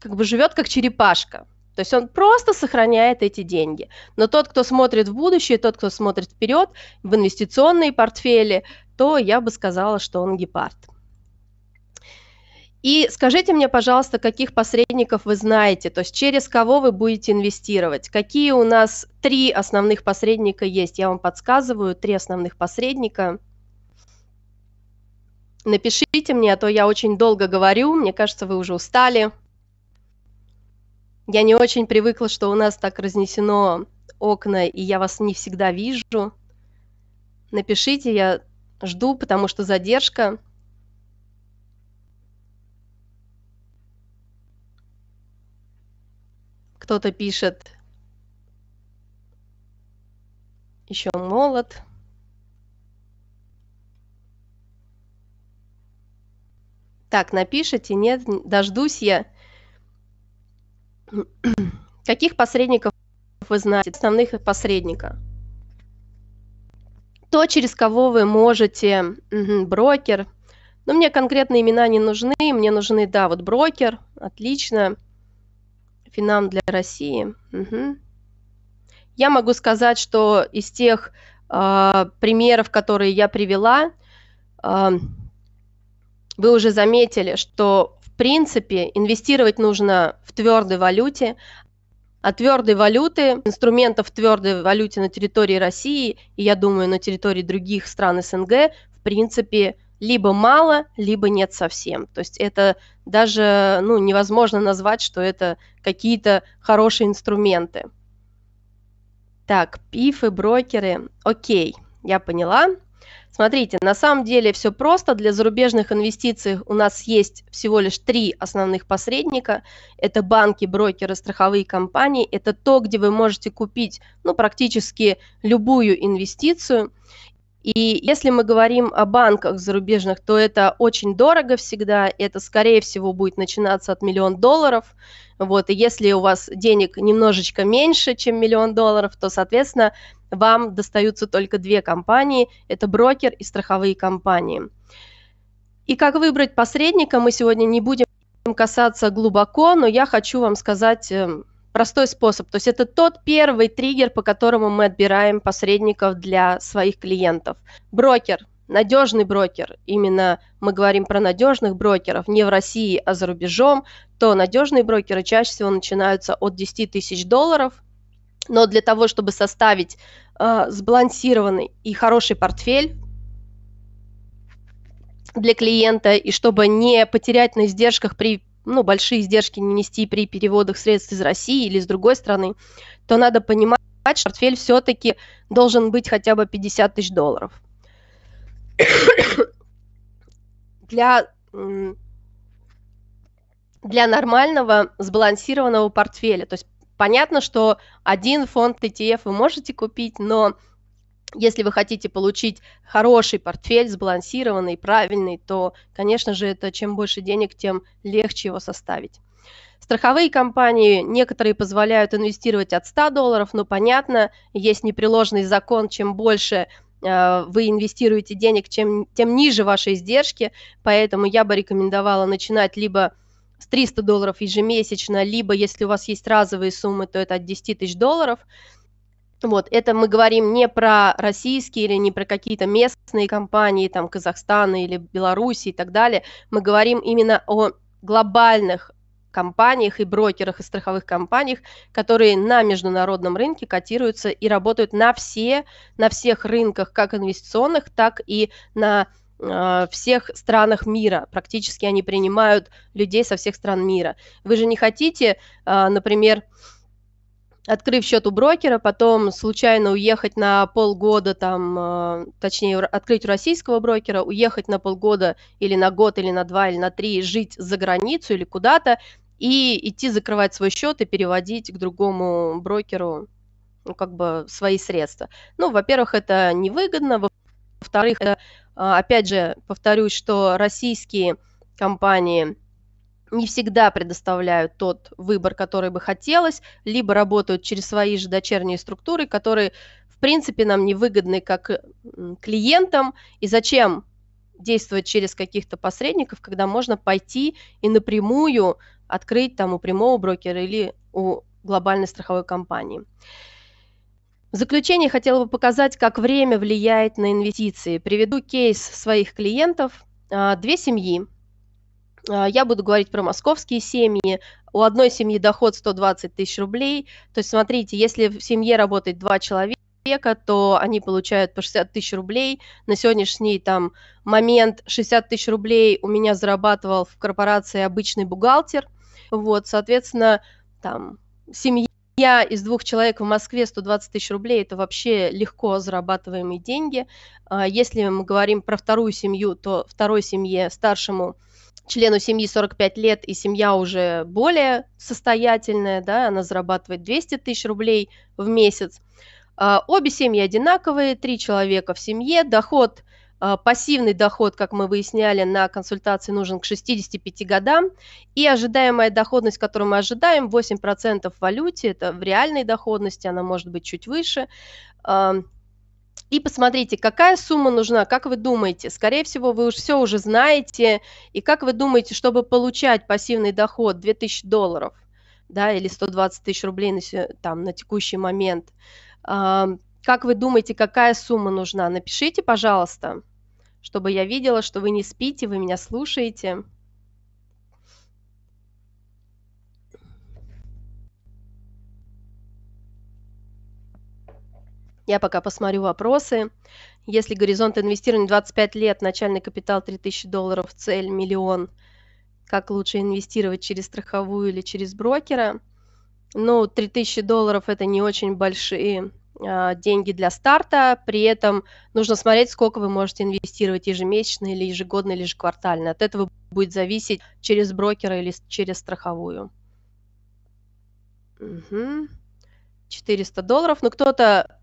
как бы живет как черепашка. То есть он просто сохраняет эти деньги. Но тот, кто смотрит в будущее, тот, кто смотрит вперед, в инвестиционные портфели, то я бы сказала, что он гепард. И скажите мне, пожалуйста, каких посредников вы знаете, то есть через кого вы будете инвестировать? Какие у нас три основных посредника есть? Я вам подсказываю, три основных посредника. Напишите мне, а то я очень долго говорю, мне кажется, вы уже устали. Я не очень привыкла, что у нас так разнесено окна, и я вас не всегда вижу. Напишите, я жду, потому что задержка. Кто-то пишет еще молод. Так, напишите, нет, дождусь я. Каких посредников вы знаете, основных посредника? То, через кого вы можете, брокер. Но мне конкретные имена не нужны, мне нужны, да, вот брокер, отлично. Финам для России. Угу. Я могу сказать, что из тех э, примеров, которые я привела, э, вы уже заметили, что в принципе инвестировать нужно в твердой валюте, а твердой валюты, инструментов в твердой валюте на территории России и, я думаю, на территории других стран СНГ, в принципе, либо мало, либо нет совсем. То есть это даже ну, невозможно назвать, что это какие-то хорошие инструменты. Так, пифы, брокеры. Окей, я поняла. Смотрите, на самом деле все просто. Для зарубежных инвестиций у нас есть всего лишь три основных посредника. Это банки, брокеры, страховые компании. Это то, где вы можете купить ну, практически любую инвестицию. И если мы говорим о банках зарубежных, то это очень дорого всегда, это, скорее всего, будет начинаться от миллион долларов. Вот, и если у вас денег немножечко меньше, чем миллион долларов, то, соответственно, вам достаются только две компании, это брокер и страховые компании. И как выбрать посредника, мы сегодня не будем касаться глубоко, но я хочу вам сказать эм, простой способ. То есть это тот первый триггер, по которому мы отбираем посредников для своих клиентов. Брокер, надежный брокер, именно мы говорим про надежных брокеров, не в России, а за рубежом, то надежные брокеры чаще всего начинаются от 10 тысяч долларов. Но для того, чтобы составить э, сбалансированный и хороший портфель, для клиента и чтобы не потерять на издержках при ну, большие издержки не нести при переводах средств из России или с другой страны, то надо понимать, что портфель все-таки должен быть хотя бы 50 тысяч долларов. [COUGHS] Для, для нормального сбалансированного портфеля, то есть понятно, что один фонд ETF вы можете купить, но если вы хотите получить хороший портфель, сбалансированный, правильный, то, конечно же, это чем больше денег, тем легче его составить. Страховые компании, некоторые позволяют инвестировать от 100 долларов, но понятно, есть непреложный закон, чем больше э, вы инвестируете денег, чем, тем ниже ваши издержки, поэтому я бы рекомендовала начинать либо с 300 долларов ежемесячно, либо если у вас есть разовые суммы, то это от 10 тысяч долларов – вот, это мы говорим не про российские или не про какие-то местные компании, там, Казахстана или Беларуси и так далее. Мы говорим именно о глобальных компаниях и брокерах и страховых компаниях, которые на международном рынке котируются и работают на все, на всех рынках, как инвестиционных, так и на а, всех странах мира. Практически они принимают людей со всех стран мира. Вы же не хотите, а, например, открыв счет у брокера, потом случайно уехать на полгода, там, э, точнее, открыть у российского брокера, уехать на полгода или на год, или на два, или на три, жить за границу или куда-то, и идти закрывать свой счет и переводить к другому брокеру ну, как бы свои средства. Ну, во-первых, это невыгодно, во-вторых, это, а, опять же, повторюсь, что российские компании – не всегда предоставляют тот выбор, который бы хотелось, либо работают через свои же дочерние структуры, которые, в принципе, нам невыгодны как клиентам, и зачем действовать через каких-то посредников, когда можно пойти и напрямую открыть там у прямого брокера или у глобальной страховой компании. В заключение хотела бы показать, как время влияет на инвестиции. Приведу кейс своих клиентов. А, две семьи, а, я буду говорить про московские семьи. У одной семьи доход 120 тысяч рублей. То есть смотрите, если в семье работает два человека, то они получают по 60 тысяч рублей. На сегодняшний там момент 60 тысяч рублей у меня зарабатывал в корпорации обычный бухгалтер. Вот, соответственно, там семья из двух человек в Москве 120 тысяч рублей – это вообще легко зарабатываемые деньги. А, если мы говорим про вторую семью, то второй семье старшему – члену семьи 45 лет, и семья уже более состоятельная, да, она зарабатывает 200 тысяч рублей в месяц. А, обе семьи одинаковые, три человека в семье, доход, а, пассивный доход, как мы выясняли, на консультации нужен к 65 годам, и ожидаемая доходность, которую мы ожидаем, 8% в валюте, это в реальной доходности, она может быть чуть выше, а, и посмотрите, какая сумма нужна, как вы думаете? Скорее всего, вы уж все уже знаете. И как вы думаете, чтобы получать пассивный доход 2000 долларов, да, или 120 тысяч рублей на, там, на текущий момент, как вы думаете, какая сумма нужна? Напишите, пожалуйста, чтобы я видела, что вы не спите, вы меня слушаете. Я пока посмотрю вопросы. Если горизонт инвестирования 25 лет, начальный капитал 3000 долларов, цель миллион, как лучше инвестировать через страховую или через брокера? Ну, 3000 долларов – это не очень большие а, деньги для старта, при этом нужно смотреть, сколько вы можете инвестировать ежемесячно или ежегодно или ежеквартально. От этого будет зависеть через брокера или через страховую. Угу. 400 долларов. Но ну, кто-то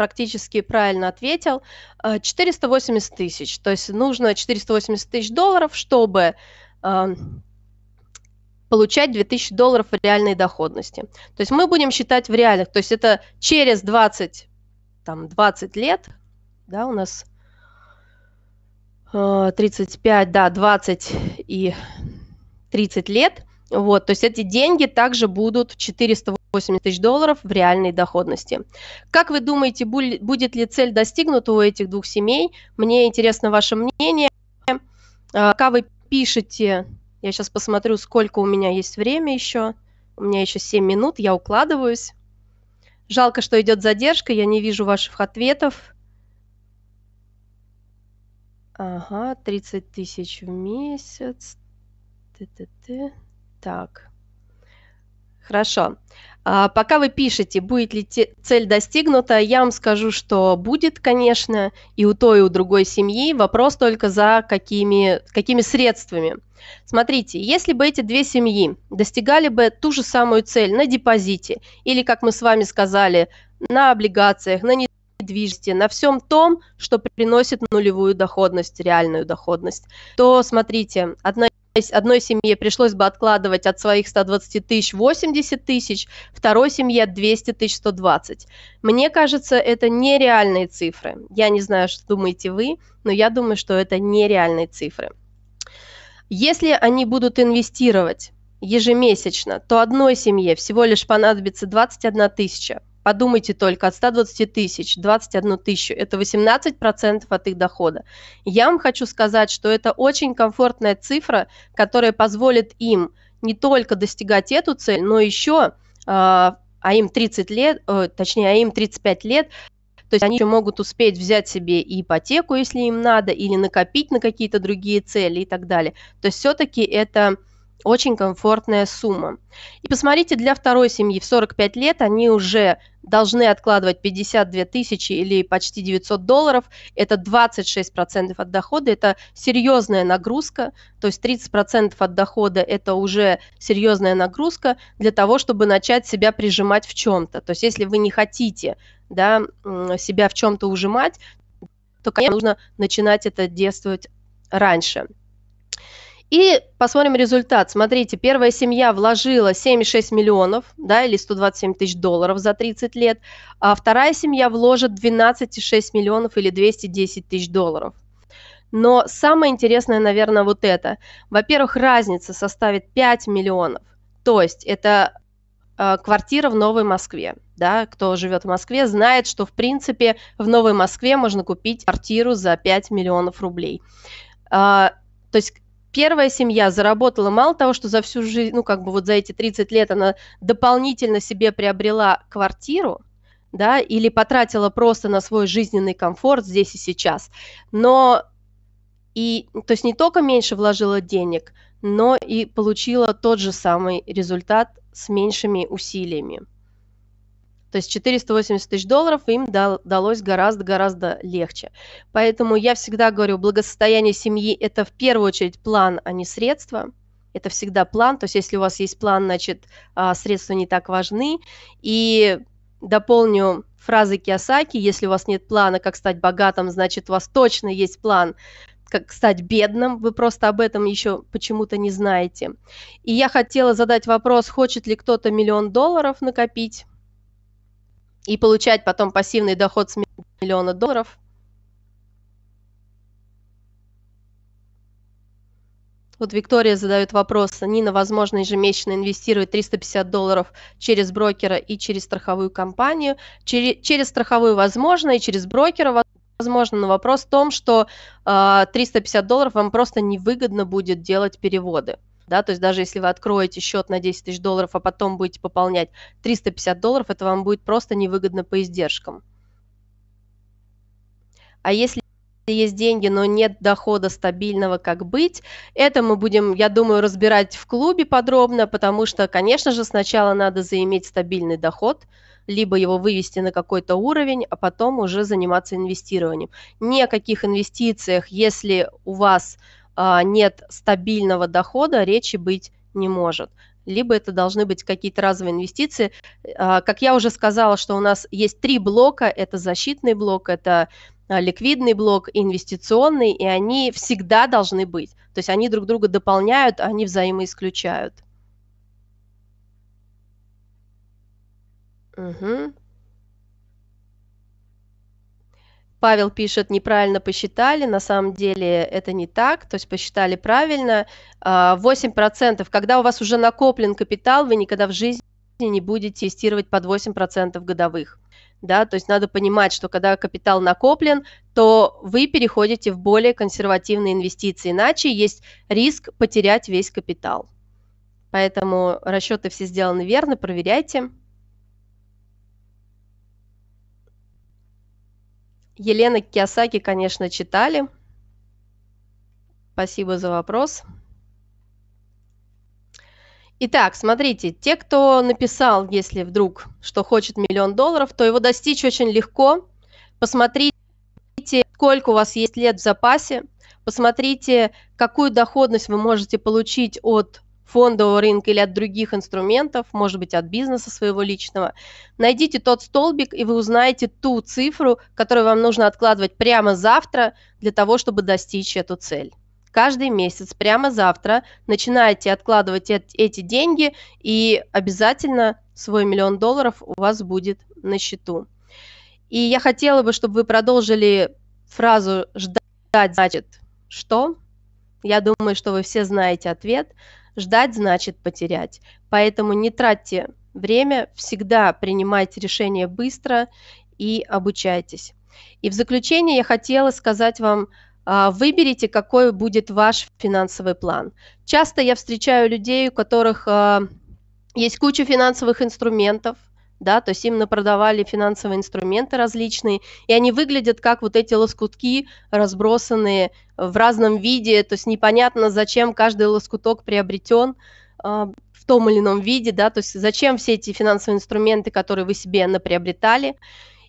практически правильно ответил, 480 э, тысяч. То есть нужно 480 тысяч долларов, чтобы эм, получать 2000 долларов реальной доходности. То есть мы будем считать в реальных, то есть это через 20, там, 20 лет, да, у нас 35, э, да, 20 и 30 лет вот, то есть эти деньги также будут 480 тысяч долларов в реальной доходности. Как вы думаете, будет ли цель достигнута у этих двух семей? Мне интересно ваше мнение. А, пока вы пишете, я сейчас посмотрю, сколько у меня есть время еще. У меня еще 7 минут, я укладываюсь. Жалко, что идет задержка, я не вижу ваших ответов. Ага, 30 тысяч в месяц. Ты-ты-ты. Так. Хорошо. А, пока вы пишете, будет ли цель достигнута, я вам скажу, что будет, конечно, и у той, и у другой семьи. Вопрос только за какими, какими средствами. Смотрите, если бы эти две семьи достигали бы ту же самую цель на депозите, или, как мы с вами сказали, на облигациях, на недвижимости, на всем том, что приносит нулевую доходность, реальную доходность, то, смотрите, одна одной семье пришлось бы откладывать от своих 120 тысяч 80 тысяч, второй семье 200 тысяч 120. Мне кажется, это нереальные цифры. Я не знаю, что думаете вы, но я думаю, что это нереальные цифры. Если они будут инвестировать ежемесячно, то одной семье всего лишь понадобится 21 тысяча, Подумайте только, от 120 тысяч 21 тысячу – это 18% процентов от их дохода. Я вам хочу сказать, что это очень комфортная цифра, которая позволит им не только достигать эту цель, но еще, а, а им 30 лет, точнее, а им 35 лет, то есть они еще могут успеть взять себе и ипотеку, если им надо, или накопить на какие-то другие цели и так далее. То есть все-таки это очень комфортная сумма. И посмотрите, для второй семьи в 45 лет они уже должны откладывать 52 тысячи или почти 900 долларов. Это 26% от дохода, это серьезная нагрузка, то есть 30% от дохода – это уже серьезная нагрузка для того, чтобы начать себя прижимать в чем-то. То есть если вы не хотите да, себя в чем-то ужимать, то, конечно, нужно начинать это действовать раньше – и посмотрим результат. Смотрите, первая семья вложила 7,6 миллионов, да, или 127 тысяч долларов за 30 лет, а вторая семья вложит 12,6 миллионов или 210 тысяч долларов. Но самое интересное, наверное, вот это. Во-первых, разница составит 5 миллионов. То есть это а, квартира в Новой Москве. Да? Кто живет в Москве, знает, что, в принципе, в Новой Москве можно купить квартиру за 5 миллионов рублей. А, то есть первая семья заработала мало того, что за всю жизнь, ну, как бы вот за эти 30 лет она дополнительно себе приобрела квартиру, да, или потратила просто на свой жизненный комфорт здесь и сейчас, но и, то есть не только меньше вложила денег, но и получила тот же самый результат с меньшими усилиями. То есть 480 тысяч долларов им далось гораздо-гораздо легче. Поэтому я всегда говорю, благосостояние семьи – это в первую очередь план, а не средства. Это всегда план. То есть если у вас есть план, значит, а, средства не так важны. И дополню фразы Киосаки, если у вас нет плана, как стать богатым, значит, у вас точно есть план, как стать бедным, вы просто об этом еще почему-то не знаете. И я хотела задать вопрос, хочет ли кто-то миллион долларов накопить? и получать потом пассивный доход с миллиона долларов. Вот Виктория задает вопрос. Нина, возможно, ежемесячно инвестировать 350 долларов через брокера и через страховую компанию. Через, через страховую возможно и через брокера возможно, но вопрос в том, что э, а, 350 долларов вам просто невыгодно будет делать переводы да, то есть даже если вы откроете счет на 10 тысяч долларов, а потом будете пополнять 350 долларов, это вам будет просто невыгодно по издержкам. А если есть деньги, но нет дохода стабильного, как быть. Это мы будем, я думаю, разбирать в клубе подробно, потому что, конечно же, сначала надо заиметь стабильный доход, либо его вывести на какой-то уровень, а потом уже заниматься инвестированием. Ни о каких инвестициях, если у вас а, нет стабильного дохода, речи быть не может. Либо это должны быть какие-то разовые инвестиции. А, как я уже сказала, что у нас есть три блока. Это защитный блок, это а, ликвидный блок инвестиционный, и они всегда должны быть. То есть они друг друга дополняют, они взаимоисключают. Угу. Павел пишет, неправильно посчитали, на самом деле это не так, то есть посчитали правильно. 8%, а, когда у вас уже накоплен капитал, вы никогда в жизни не будете тестировать под 8% годовых. Да, то есть надо понимать, что когда капитал накоплен, то вы переходите в более консервативные инвестиции, иначе есть риск потерять весь капитал. Поэтому расчеты все сделаны верно, проверяйте. Елена Киосаки, конечно, читали. Спасибо за вопрос. Итак, смотрите, те, кто написал, если вдруг, что хочет миллион долларов, то его достичь очень легко. Посмотрите, сколько у вас есть лет в запасе, посмотрите, какую доходность вы можете получить от фондового рынка или от других инструментов, может быть, от бизнеса своего личного. Найдите тот столбик, и вы узнаете ту цифру, которую вам нужно откладывать прямо завтра для того, чтобы достичь эту цель. Каждый месяц, прямо завтра, начинайте откладывать эти деньги, и обязательно свой миллион долларов у вас будет на счету. И я хотела бы, чтобы вы продолжили фразу «ждать значит что?». Я думаю, что вы все знаете ответ – Ждать значит потерять. Поэтому не тратьте время, всегда принимайте решения быстро и обучайтесь. И в заключение я хотела сказать вам, а, выберите, какой будет ваш финансовый план. Часто я встречаю людей, у которых а, есть куча финансовых инструментов – да, то есть им напродавали финансовые инструменты различные, и они выглядят как вот эти лоскутки, разбросанные в разном виде, то есть непонятно, зачем каждый лоскуток приобретен э, а, в том или ином виде, да, то есть зачем все эти финансовые инструменты, которые вы себе наприобретали,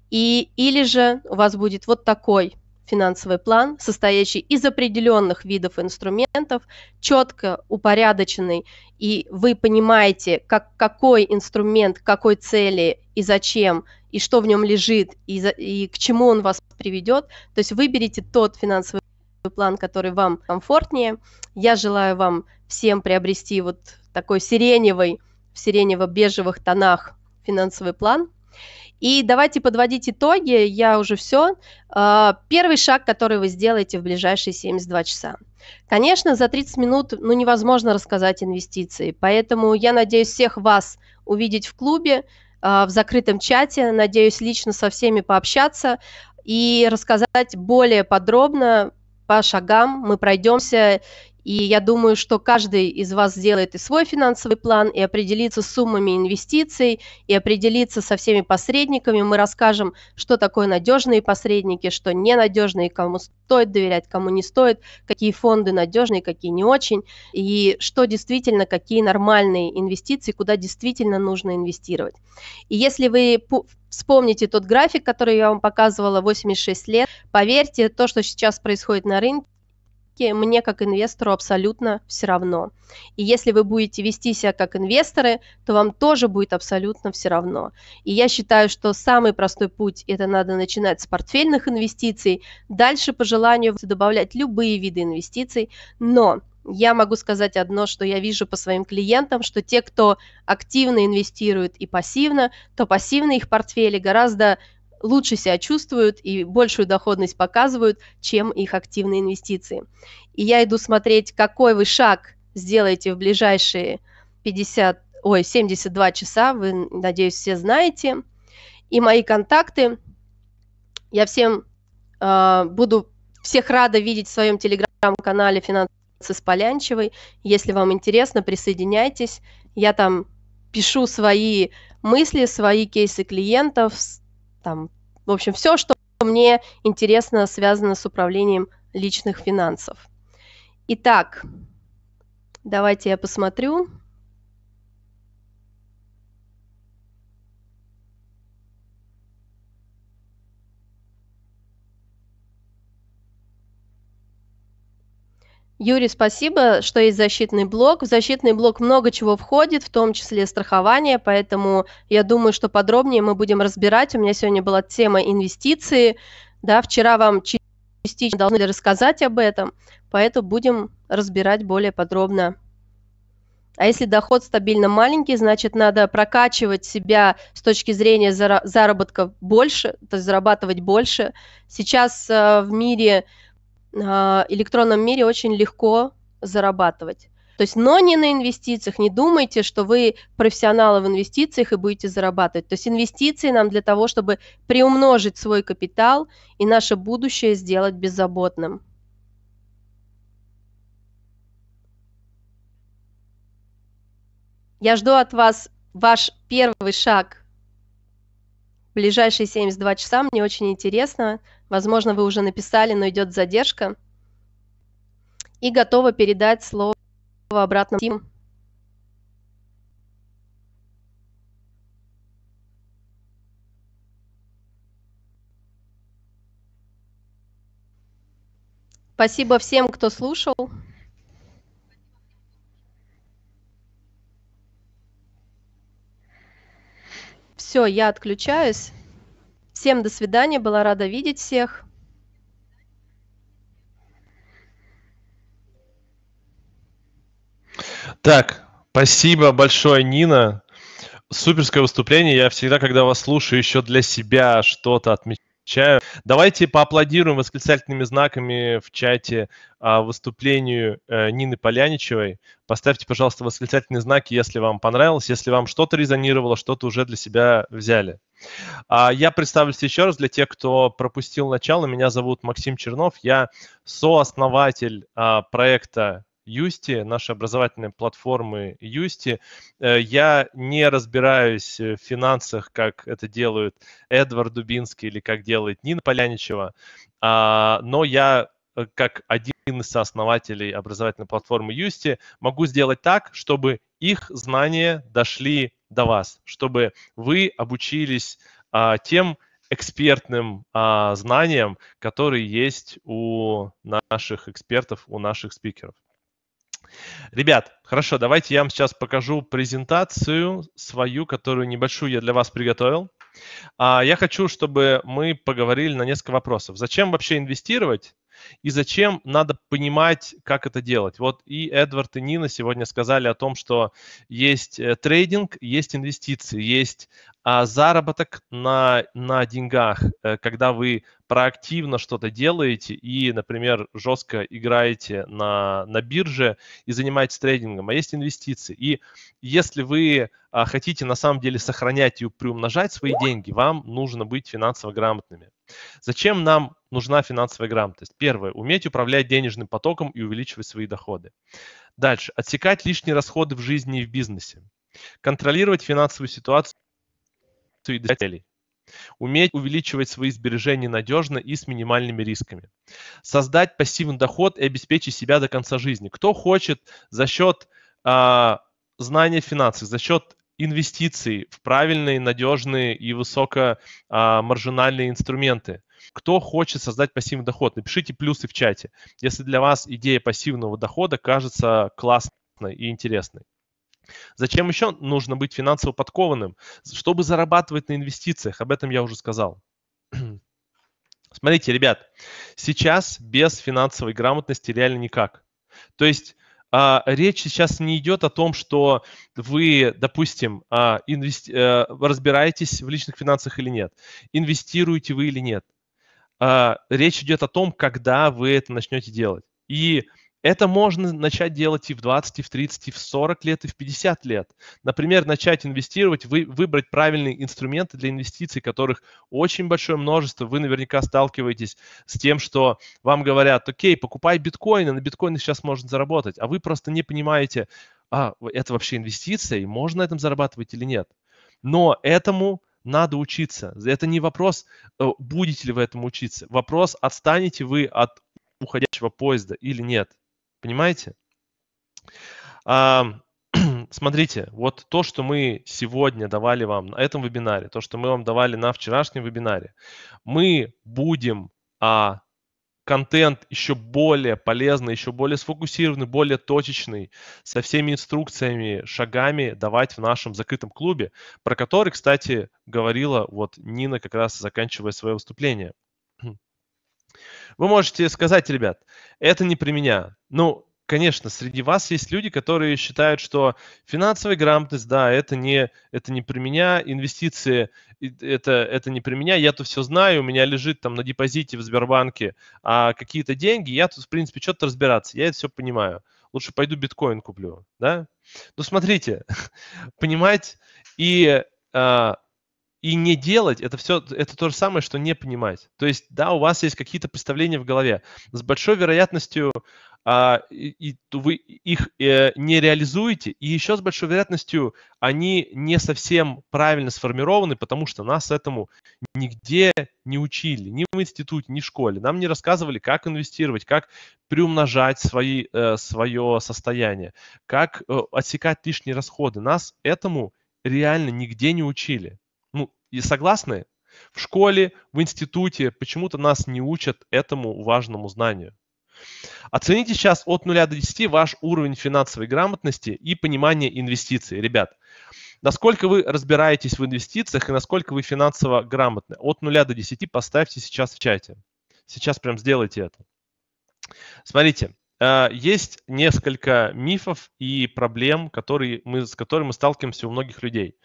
и, или же у вас будет вот такой финансовый план, состоящий из определенных видов инструментов, четко упорядоченный, и вы понимаете, как, какой инструмент, какой цели и зачем, и что в нем лежит, и, за, и к чему он вас приведет. То есть выберите тот финансовый план, который вам комфортнее. Я желаю вам всем приобрести вот такой сиреневый, в сиренево-бежевых тонах финансовый план – и давайте подводить итоги, я уже все. А, первый шаг, который вы сделаете в ближайшие 72 часа. Конечно, за 30 минут ну, невозможно рассказать инвестиции, поэтому я надеюсь всех вас увидеть в клубе, а, в закрытом чате, надеюсь лично со всеми пообщаться и рассказать более подробно по шагам мы пройдемся и я думаю, что каждый из вас сделает и свой финансовый план, и определится с суммами инвестиций, и определится со всеми посредниками. Мы расскажем, что такое надежные посредники, что ненадежные, кому стоит доверять, кому не стоит, какие фонды надежные, какие не очень, и что действительно, какие нормальные инвестиции, куда действительно нужно инвестировать. И если вы вспомните тот график, который я вам показывала, 86 лет, поверьте, то, что сейчас происходит на рынке, риски мне как инвестору абсолютно все равно. И если вы будете вести себя как инвесторы, то вам тоже будет абсолютно все равно. И я считаю, что самый простой путь – это надо начинать с портфельных инвестиций, дальше по желанию добавлять любые виды инвестиций, но я могу сказать одно, что я вижу по своим клиентам, что те, кто активно инвестирует и пассивно, то пассивные их портфели гораздо лучше себя чувствуют и большую доходность показывают, чем их активные инвестиции. И я иду смотреть, какой вы шаг сделаете в ближайшие 50, ой, 72 часа, вы, надеюсь, все знаете. И мои контакты, я всем э, буду всех рада видеть в своем телеграм-канале «Финансы с Полянчевой». Если вам интересно, присоединяйтесь. Я там пишу свои мысли, свои кейсы клиентов, там, в общем, все, что мне интересно, связано с управлением личных финансов. Итак, давайте я посмотрю. Юрий, спасибо, что есть защитный блок. В защитный блок много чего входит, в том числе страхование, поэтому я думаю, что подробнее мы будем разбирать. У меня сегодня была тема инвестиции. Да, вчера вам частично должны рассказать об этом, поэтому будем разбирать более подробно. А если доход стабильно маленький, значит, надо прокачивать себя с точки зрения заработка больше, то есть зарабатывать больше. Сейчас э, в мире а, электронном мире очень легко зарабатывать. То есть, но не на инвестициях. Не думайте, что вы профессионалы в инвестициях и будете зарабатывать. То есть инвестиции нам для того, чтобы приумножить свой капитал и наше будущее сделать беззаботным. Я жду от вас ваш первый шаг в ближайшие 72 часа. Мне очень интересно. Возможно, вы уже написали, но идет задержка. И готова передать слово обратно Тиму. Спасибо всем, кто слушал. Все, я отключаюсь. Всем до свидания, была рада видеть всех. Так, спасибо большое, Нина. Суперское выступление. Я всегда, когда вас слушаю, еще для себя что-то отмечаю. Давайте поаплодируем восклицательными знаками в чате а, выступлению э, Нины Поляничевой. Поставьте, пожалуйста, восклицательные знаки, если вам понравилось, если вам что-то резонировало, что-то уже для себя взяли. А, я представлюсь еще раз для тех, кто пропустил начало. Меня зовут Максим Чернов. Я сооснователь а, проекта Юсти, нашей образовательной платформы Юсти. Э, я не разбираюсь в финансах, как это делают Эдвард Дубинский или как делает Нина Поляничева, а, но я э, как один из сооснователей образовательной платформы Юсти могу сделать так, чтобы их знания дошли до вас, чтобы вы обучились а, тем экспертным а, знаниям, которые есть у наших экспертов, у наших спикеров. Ребят, хорошо, давайте я вам сейчас покажу презентацию свою, которую небольшую я для вас приготовил. А, я хочу, чтобы мы поговорили на несколько вопросов. Зачем вообще инвестировать? и зачем надо понимать, как это делать. Вот и Эдвард, и Нина сегодня сказали о том, что есть э, трейдинг, есть инвестиции, есть а заработок на, на деньгах, э, когда вы проактивно что-то делаете и, например, жестко играете на, на бирже и занимаетесь трейдингом, а есть инвестиции. И если вы а, хотите на самом деле сохранять и приумножать свои деньги, вам нужно быть финансово грамотными. Зачем нам нужна финансовая грамотность? Первое, уметь управлять денежным потоком и увеличивать свои доходы. Дальше, отсекать лишние расходы в жизни и в бизнесе. Контролировать финансовую ситуацию и достигать Уметь увеличивать свои сбережения надежно и с минимальными рисками. Создать пассивный доход и обеспечить себя до конца жизни. Кто хочет за счет э, знания финансов, за счет инвестиций в правильные, надежные и высокомаржинальные а, инструменты. Кто хочет создать пассивный доход, напишите плюсы в чате, если для вас идея пассивного дохода кажется классной и интересной. Зачем еще нужно быть финансово подкованным? Чтобы зарабатывать на инвестициях, об этом я уже сказал. [CLEARS THROAT] Смотрите, ребят, сейчас без финансовой грамотности реально никак. То есть а, речь сейчас не идет о том, что вы, допустим, а, инвести... а, разбираетесь в личных финансах или нет, инвестируете вы или нет. А, речь идет о том, когда вы это начнете делать. И это можно начать делать и в 20, и в 30, и в 40 лет, и в 50 лет. Например, начать инвестировать, вы, выбрать правильные инструменты для инвестиций, которых очень большое множество. Вы наверняка сталкиваетесь с тем, что вам говорят, окей, покупай биткоины, на биткоины сейчас можно заработать, а вы просто не понимаете, а, это вообще инвестиция, и можно на этом зарабатывать или нет. Но этому надо учиться. Это не вопрос, э, будете ли вы этому учиться. Вопрос, отстанете вы от уходящего поезда или нет. Понимаете? А, [CLEARS THROAT] смотрите, вот то, что мы сегодня давали вам на этом вебинаре, то, что мы вам давали на вчерашнем вебинаре, мы будем а, контент еще более полезный, еще более сфокусированный, более точечный, со всеми инструкциями, шагами давать в нашем закрытом клубе, про который, кстати, говорила вот Нина как раз заканчивая свое выступление. Вы можете сказать, ребят, это не при меня. Ну, конечно, среди вас есть люди, которые считают, что финансовая грамотность, да, это не, это не при меня, инвестиции, это, это не при меня, я тут все знаю, у меня лежит там на депозите в Сбербанке а какие-то деньги, я тут, в принципе, что-то разбираться, я это все понимаю. Лучше пойду биткоин куплю, да? Ну, смотрите, [LAUGHS] понимать и а, и не делать, это все, это то же самое, что не понимать. То есть, да, у вас есть какие-то представления в голове. С большой вероятностью а, и, и вы их э, не реализуете, и еще с большой вероятностью они не совсем правильно сформированы, потому что нас этому нигде не учили, ни в институте, ни в школе. Нам не рассказывали, как инвестировать, как приумножать свои, э, свое состояние, как э, отсекать лишние расходы. Нас этому реально нигде не учили. И согласны? В школе, в институте почему-то нас не учат этому важному знанию. Оцените сейчас от 0 до 10 ваш уровень финансовой грамотности и понимания инвестиций. Ребят, насколько вы разбираетесь в инвестициях и насколько вы финансово грамотны. От 0 до 10 поставьте сейчас в чате. Сейчас прям сделайте это. Смотрите, э, есть несколько мифов и проблем, которые мы, с которыми мы сталкиваемся у многих людей.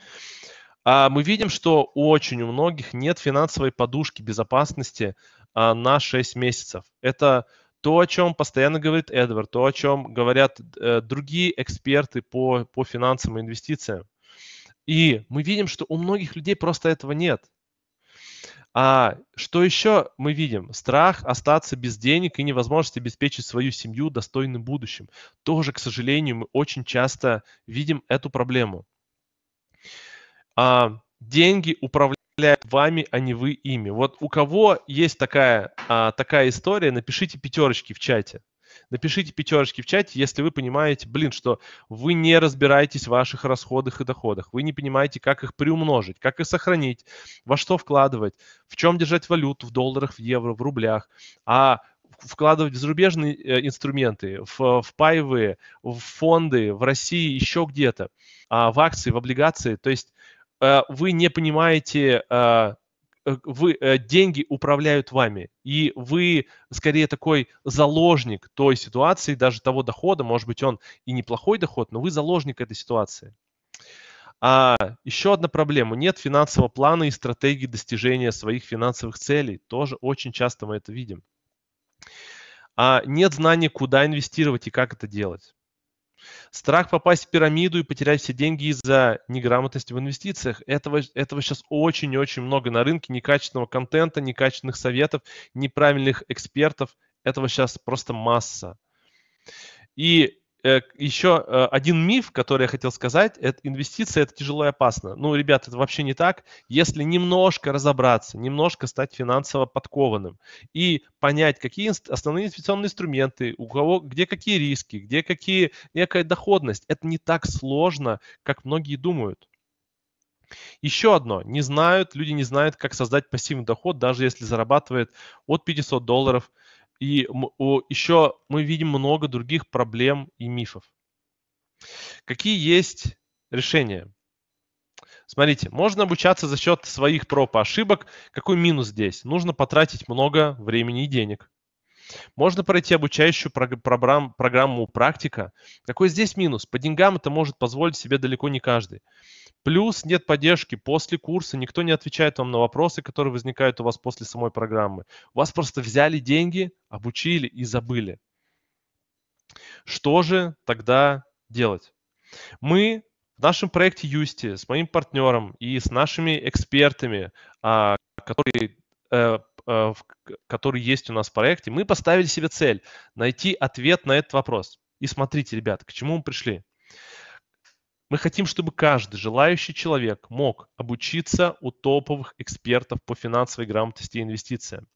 А мы видим, что очень у многих нет финансовой подушки безопасности а, на 6 месяцев. Это то, о чем постоянно говорит Эдвард, то, о чем говорят э, другие эксперты по, по финансам и инвестициям. И мы видим, что у многих людей просто этого нет. А что еще мы видим? Страх остаться без денег и невозможность обеспечить свою семью достойным будущим. Тоже, к сожалению, мы очень часто видим эту проблему а, деньги управляют вами, а не вы ими. Вот у кого есть такая, а, такая история, напишите пятерочки в чате. Напишите пятерочки в чате, если вы понимаете, блин, что вы не разбираетесь в ваших расходах и доходах, вы не понимаете, как их приумножить, как их сохранить, во что вкладывать, в чем держать валюту, в долларах, в евро, в рублях, а вкладывать в зарубежные э, инструменты, в, в паевые, в фонды, в России, еще где-то, а, в акции, в облигации. То есть Э, вы не понимаете, э, э, вы, деньги управляют вами, и вы скорее такой заложник той ситуации, даже того дохода, может быть, он и неплохой доход, но вы заложник этой ситуации. А еще одна проблема. Нет финансового плана и стратегии достижения своих финансовых целей. Тоже очень часто мы это видим. А нет знания, куда инвестировать и как это делать. Страх попасть в пирамиду и потерять все деньги из-за неграмотности в инвестициях. Этого, этого сейчас очень-очень много на рынке. Некачественного контента, некачественных советов, неправильных экспертов. Этого сейчас просто масса. И Э, еще э, один миф, который я хотел сказать, это инвестиции это тяжело и опасно. Ну, ребят, это вообще не так. Если немножко разобраться, немножко стать финансово подкованным и понять, какие основные инвестиционные инструменты, у кого, где какие риски, где какие, некая доходность, это не так сложно, как многие думают. Еще одно. Не знают, люди не знают, как создать пассивный доход, даже если зарабатывает от 500 долларов – и еще мы видим много других проблем и мифов. Какие есть решения? Смотрите, можно обучаться за счет своих проб и ошибок. Какой минус здесь? Нужно потратить много времени и денег. Можно пройти обучающую программу практика. Какой здесь минус? По деньгам это может позволить себе далеко не каждый. Плюс нет поддержки после курса, никто не отвечает вам на вопросы, которые возникают у вас после самой программы. У вас просто взяли деньги, обучили и забыли. Что же тогда делать? Мы в нашем проекте Юсти с моим партнером и с нашими экспертами, а, которые, э, э, которые есть у нас в проекте, мы поставили себе цель найти ответ на этот вопрос. И смотрите, ребят, к чему мы пришли. Мы хотим, чтобы каждый желающий человек мог обучиться у топовых экспертов по финансовой грамотности и инвестициям,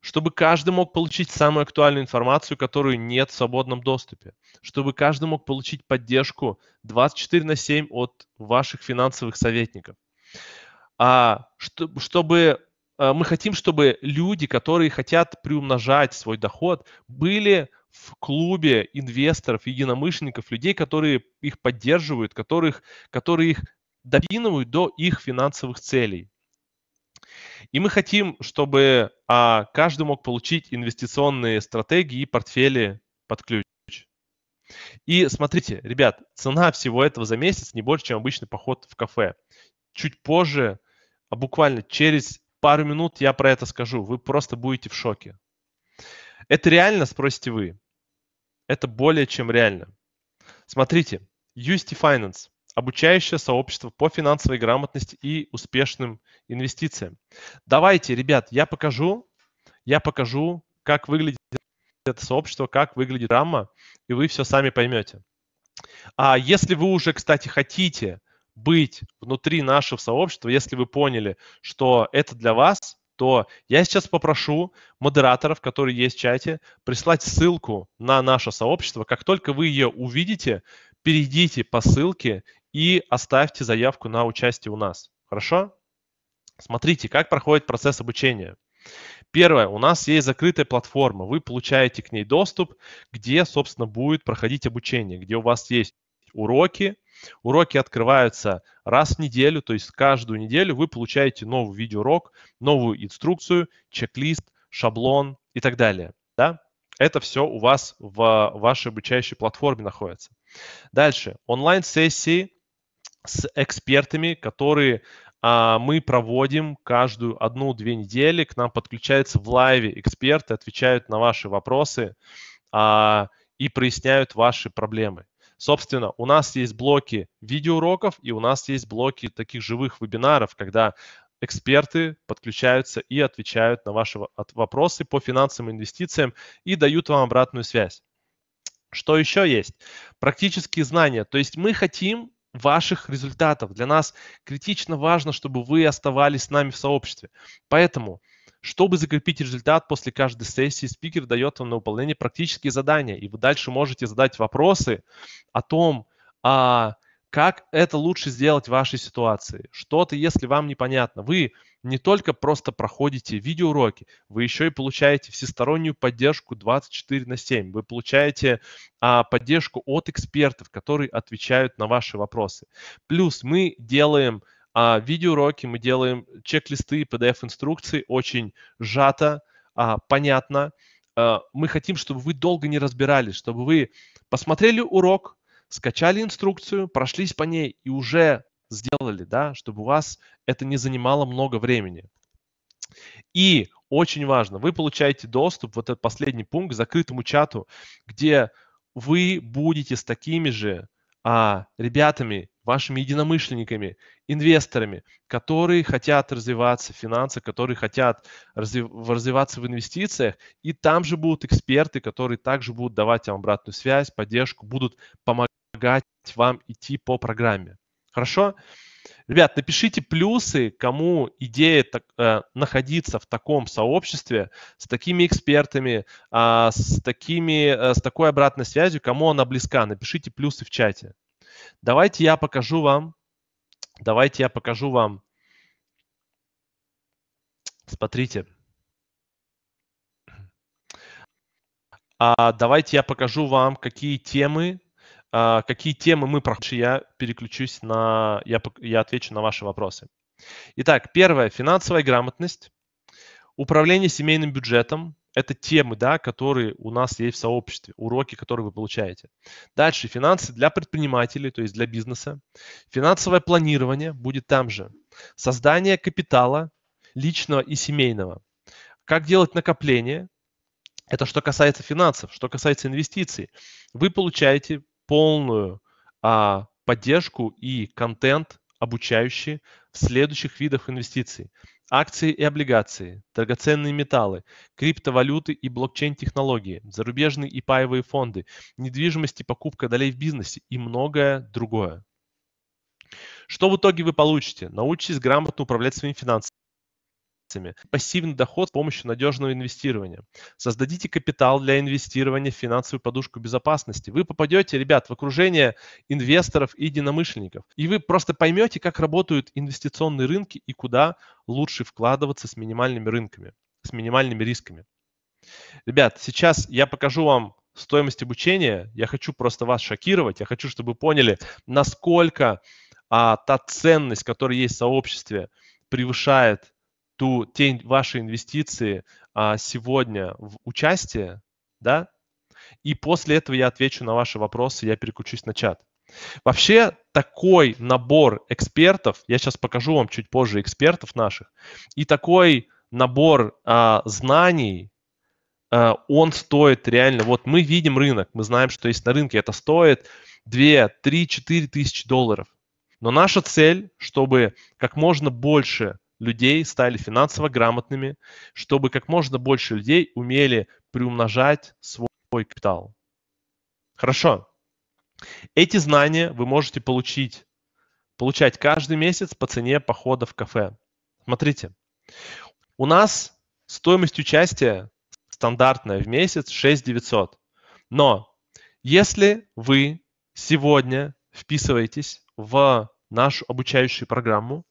чтобы каждый мог получить самую актуальную информацию, которую нет в свободном доступе, чтобы каждый мог получить поддержку 24 на 7 от ваших финансовых советников, а, чтобы э, мы хотим, чтобы люди, которые хотят приумножать свой доход, были в клубе инвесторов, единомышленников, людей, которые их поддерживают, которых, которые их допинывают до их финансовых целей. И мы хотим, чтобы а, каждый мог получить инвестиционные стратегии и портфели под ключ. И смотрите, ребят, цена всего этого за месяц не больше, чем обычный поход в кафе. Чуть позже, а буквально через пару минут я про это скажу, вы просто будете в шоке. Это реально, спросите вы. Это более чем реально. Смотрите, UST Finance – обучающее сообщество по финансовой грамотности и успешным инвестициям. Давайте, ребят, я покажу, я покажу, как выглядит это сообщество, как выглядит рама, и вы все сами поймете. А если вы уже, кстати, хотите быть внутри нашего сообщества, если вы поняли, что это для вас, то я сейчас попрошу модераторов, которые есть в чате, прислать ссылку на наше сообщество. Как только вы ее увидите, перейдите по ссылке и оставьте заявку на участие у нас. Хорошо? Смотрите, как проходит процесс обучения. Первое, у нас есть закрытая платформа, вы получаете к ней доступ, где, собственно, будет проходить обучение, где у вас есть уроки, Уроки открываются раз в неделю, то есть каждую неделю вы получаете новый видеоурок, новую инструкцию, чек-лист, шаблон и так далее. Да? Это все у вас в вашей обучающей платформе находится. Дальше. Онлайн-сессии с экспертами, которые а, мы проводим каждую одну-две недели. К нам подключаются в лайве эксперты, отвечают на ваши вопросы а, и проясняют ваши проблемы. Собственно, у нас есть блоки видеоуроков и у нас есть блоки таких живых вебинаров, когда эксперты подключаются и отвечают на ваши вопросы по финансовым инвестициям и дают вам обратную связь. Что еще есть? Практические знания. То есть мы хотим ваших результатов. Для нас критично важно, чтобы вы оставались с нами в сообществе. Поэтому чтобы закрепить результат, после каждой сессии спикер дает вам на выполнение практические задания, и вы дальше можете задать вопросы о том, а, как это лучше сделать в вашей ситуации. Что-то, если вам непонятно. Вы не только просто проходите видеоуроки, вы еще и получаете всестороннюю поддержку 24 на 7. Вы получаете а, поддержку от экспертов, которые отвечают на ваши вопросы. Плюс мы делаем а видеоуроки мы делаем, чек-листы, PDF-инструкции, очень сжато, а, понятно. А, мы хотим, чтобы вы долго не разбирались, чтобы вы посмотрели урок, скачали инструкцию, прошлись по ней и уже сделали, да, чтобы у вас это не занимало много времени. И очень важно, вы получаете доступ, вот этот последний пункт, к закрытому чату, где вы будете с такими же а, ребятами вашими единомышленниками, инвесторами, которые хотят развиваться в финансах, которые хотят разви- развиваться в инвестициях. И там же будут эксперты, которые также будут давать вам обратную связь, поддержку, будут помогать вам идти по программе. Хорошо? Ребят, напишите плюсы, кому идея так, э, находиться в таком сообществе с такими экспертами, э, с, такими, э, с такой обратной связью, кому она близка. Напишите плюсы в чате. Давайте я покажу вам, давайте я покажу вам, смотрите, а, давайте я покажу вам, какие темы, а, какие темы мы прошли. Я переключусь на, я, я отвечу на ваши вопросы. Итак, первое, финансовая грамотность, управление семейным бюджетом, это темы, да, которые у нас есть в сообществе, уроки, которые вы получаете. Дальше финансы для предпринимателей, то есть для бизнеса. Финансовое планирование будет там же. Создание капитала личного и семейного. Как делать накопление? Это что касается финансов, что касается инвестиций. Вы получаете полную а, поддержку и контент обучающий в следующих видах инвестиций. Акции и облигации, драгоценные металлы, криптовалюты и блокчейн-технологии, зарубежные и паевые фонды, недвижимость и покупка долей в бизнесе и многое другое. Что в итоге вы получите? Научитесь грамотно управлять своими финансами инвестициями. Пассивный доход с помощью надежного инвестирования. Создадите капитал для инвестирования в финансовую подушку безопасности. Вы попадете, ребят, в окружение инвесторов и единомышленников. И вы просто поймете, как работают инвестиционные рынки и куда лучше вкладываться с минимальными рынками, с минимальными рисками. Ребят, сейчас я покажу вам стоимость обучения. Я хочу просто вас шокировать. Я хочу, чтобы вы поняли, насколько а, та ценность, которая есть в сообществе, превышает ту, те ваши инвестиции а, сегодня в участие, да, и после этого я отвечу на ваши вопросы, я переключусь на чат. Вообще такой набор экспертов, я сейчас покажу вам чуть позже экспертов наших, и такой набор а, знаний, а, он стоит реально, вот мы видим рынок, мы знаем, что есть на рынке, это стоит 2, 3, 4 тысячи долларов. Но наша цель, чтобы как можно больше людей стали финансово грамотными, чтобы как можно больше людей умели приумножать свой капитал. Хорошо. Эти знания вы можете получить, получать каждый месяц по цене похода в кафе. Смотрите, у нас стоимость участия стандартная в месяц 6 900, Но если вы сегодня вписываетесь в нашу обучающую программу,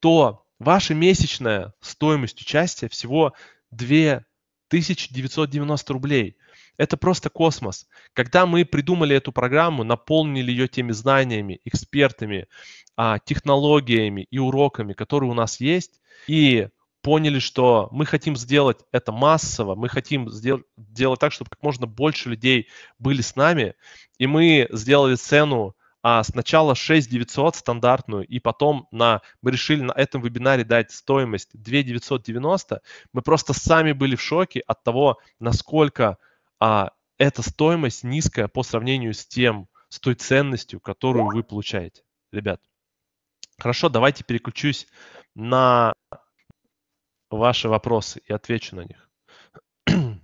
то Ваша месячная стоимость участия всего 2990 рублей. Это просто космос. Когда мы придумали эту программу, наполнили ее теми знаниями, экспертами, а, технологиями и уроками, которые у нас есть, и поняли, что мы хотим сделать это массово, мы хотим сделать, делать так, чтобы как можно больше людей были с нами, и мы сделали цену а сначала 6 900 стандартную, и потом на, мы решили на этом вебинаре дать стоимость 2 990 мы просто сами были в шоке от того, насколько а, эта стоимость низкая по сравнению с тем, с той ценностью, которую вы получаете, ребят. Хорошо, давайте переключусь на ваши вопросы и отвечу на них. [CLEARS THROAT]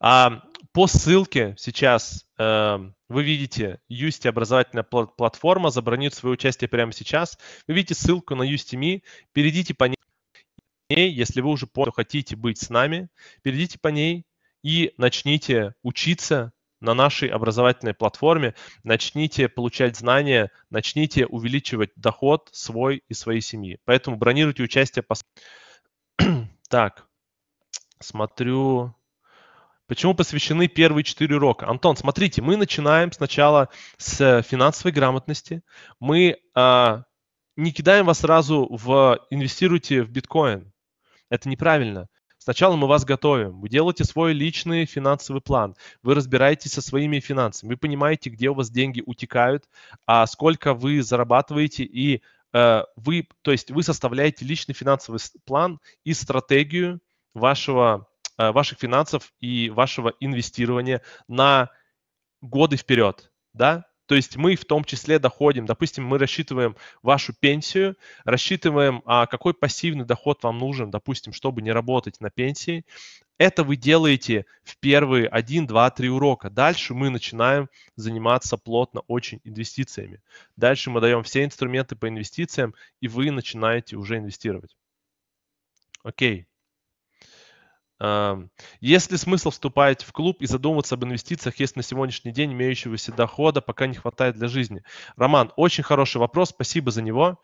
а, по ссылке сейчас э, вы видите, Юсти образовательная платформа, забронирует свое участие прямо сейчас. Вы видите ссылку на Юстими, перейдите по ней, если вы уже поняли, хотите быть с нами, перейдите по ней и начните учиться на нашей образовательной платформе, начните получать знания, начните увеличивать доход свой и своей семьи. Поэтому бронируйте участие по... [CLEARS THROAT] так, смотрю, Почему посвящены первые четыре урока? Антон, смотрите, мы начинаем сначала с э, финансовой грамотности. Мы а, не кидаем вас сразу в инвестируйте в биткоин. Это неправильно. Сначала мы вас готовим. Вы делаете свой личный финансовый план. Вы разбираетесь со своими финансами. Вы понимаете, где у вас деньги утекают, а сколько вы зарабатываете и э, вы, то есть вы составляете личный финансовый план и стратегию вашего Э, ваших финансов и вашего инвестирования на годы вперед, да? То есть мы в том числе доходим, допустим, мы рассчитываем вашу пенсию, рассчитываем, а какой пассивный доход вам нужен, допустим, чтобы не работать на пенсии. Это вы делаете в первые 1, 2, 3 урока. Дальше мы начинаем заниматься плотно очень инвестициями. Дальше мы даем все инструменты по инвестициям, и вы начинаете уже инвестировать. Окей. Есть ли смысл вступать в клуб и задумываться об инвестициях, если на сегодняшний день имеющегося дохода пока не хватает для жизни? Роман, очень хороший вопрос, спасибо за него.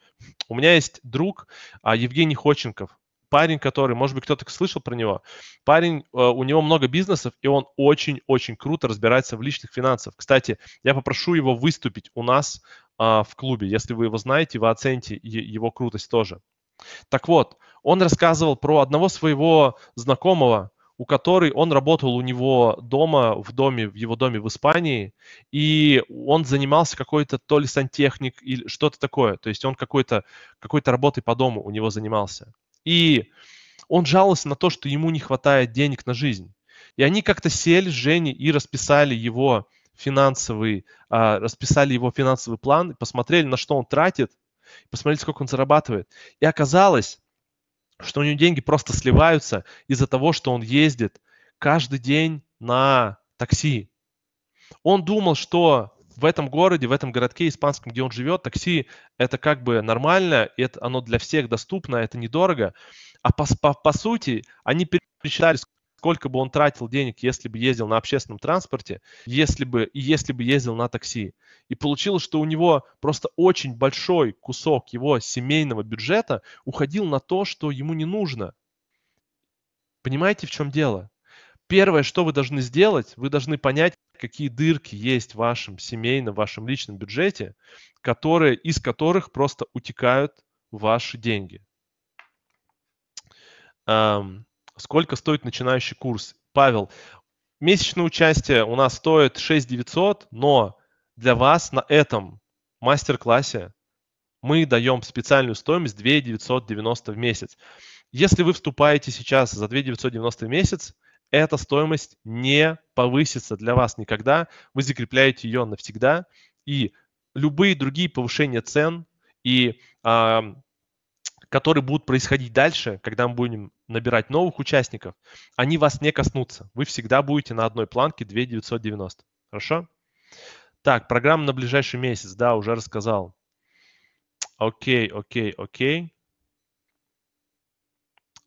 У меня есть друг а, Евгений Ходченков, парень, который, может быть, кто-то слышал про него. Парень, э, у него много бизнесов, и он очень-очень круто разбирается в личных финансах. Кстати, я попрошу его выступить у нас а, в клубе. Если вы его знаете, вы оцените его крутость тоже. Так вот, он рассказывал про одного своего знакомого, у которой он работал у него дома, в доме, в его доме в Испании, и он занимался какой-то то ли сантехник или что-то такое, то есть он какой-то какой работой по дому у него занимался. И он жаловался на то, что ему не хватает денег на жизнь. И они как-то сели с Женей и расписали его финансовый, э, расписали его финансовый план, посмотрели, на что он тратит, посмотрели, сколько он зарабатывает. И оказалось, что у него деньги просто сливаются из-за того, что он ездит каждый день на такси. Он думал, что в этом городе, в этом городке испанском, где он живет, такси это как бы нормально, это оно для всех доступно, это недорого. А по, по, по сути, они пересчитали, сколько бы он тратил денег, если бы ездил на общественном транспорте, если бы, если бы ездил на такси. И получилось, что у него просто очень большой кусок его семейного бюджета уходил на то, что ему не нужно. Понимаете, в чем дело? Первое, что вы должны сделать, вы должны понять, какие дырки есть в вашем семейном, в вашем личном бюджете, которые, из которых просто утекают ваши деньги. Um, сколько стоит начинающий курс. Павел, месячное участие у нас стоит 6 900, но для вас на этом мастер-классе мы даем специальную стоимость 2 990 в месяц. Если вы вступаете сейчас за 2 990 в месяц, эта стоимость не повысится для вас никогда. Вы закрепляете ее навсегда. И любые другие повышения цен и а, которые будут происходить дальше, когда мы будем набирать новых участников, они вас не коснутся. Вы всегда будете на одной планке 2990. Хорошо? Так, программа на ближайший месяц, да, уже рассказал. Окей, окей, окей.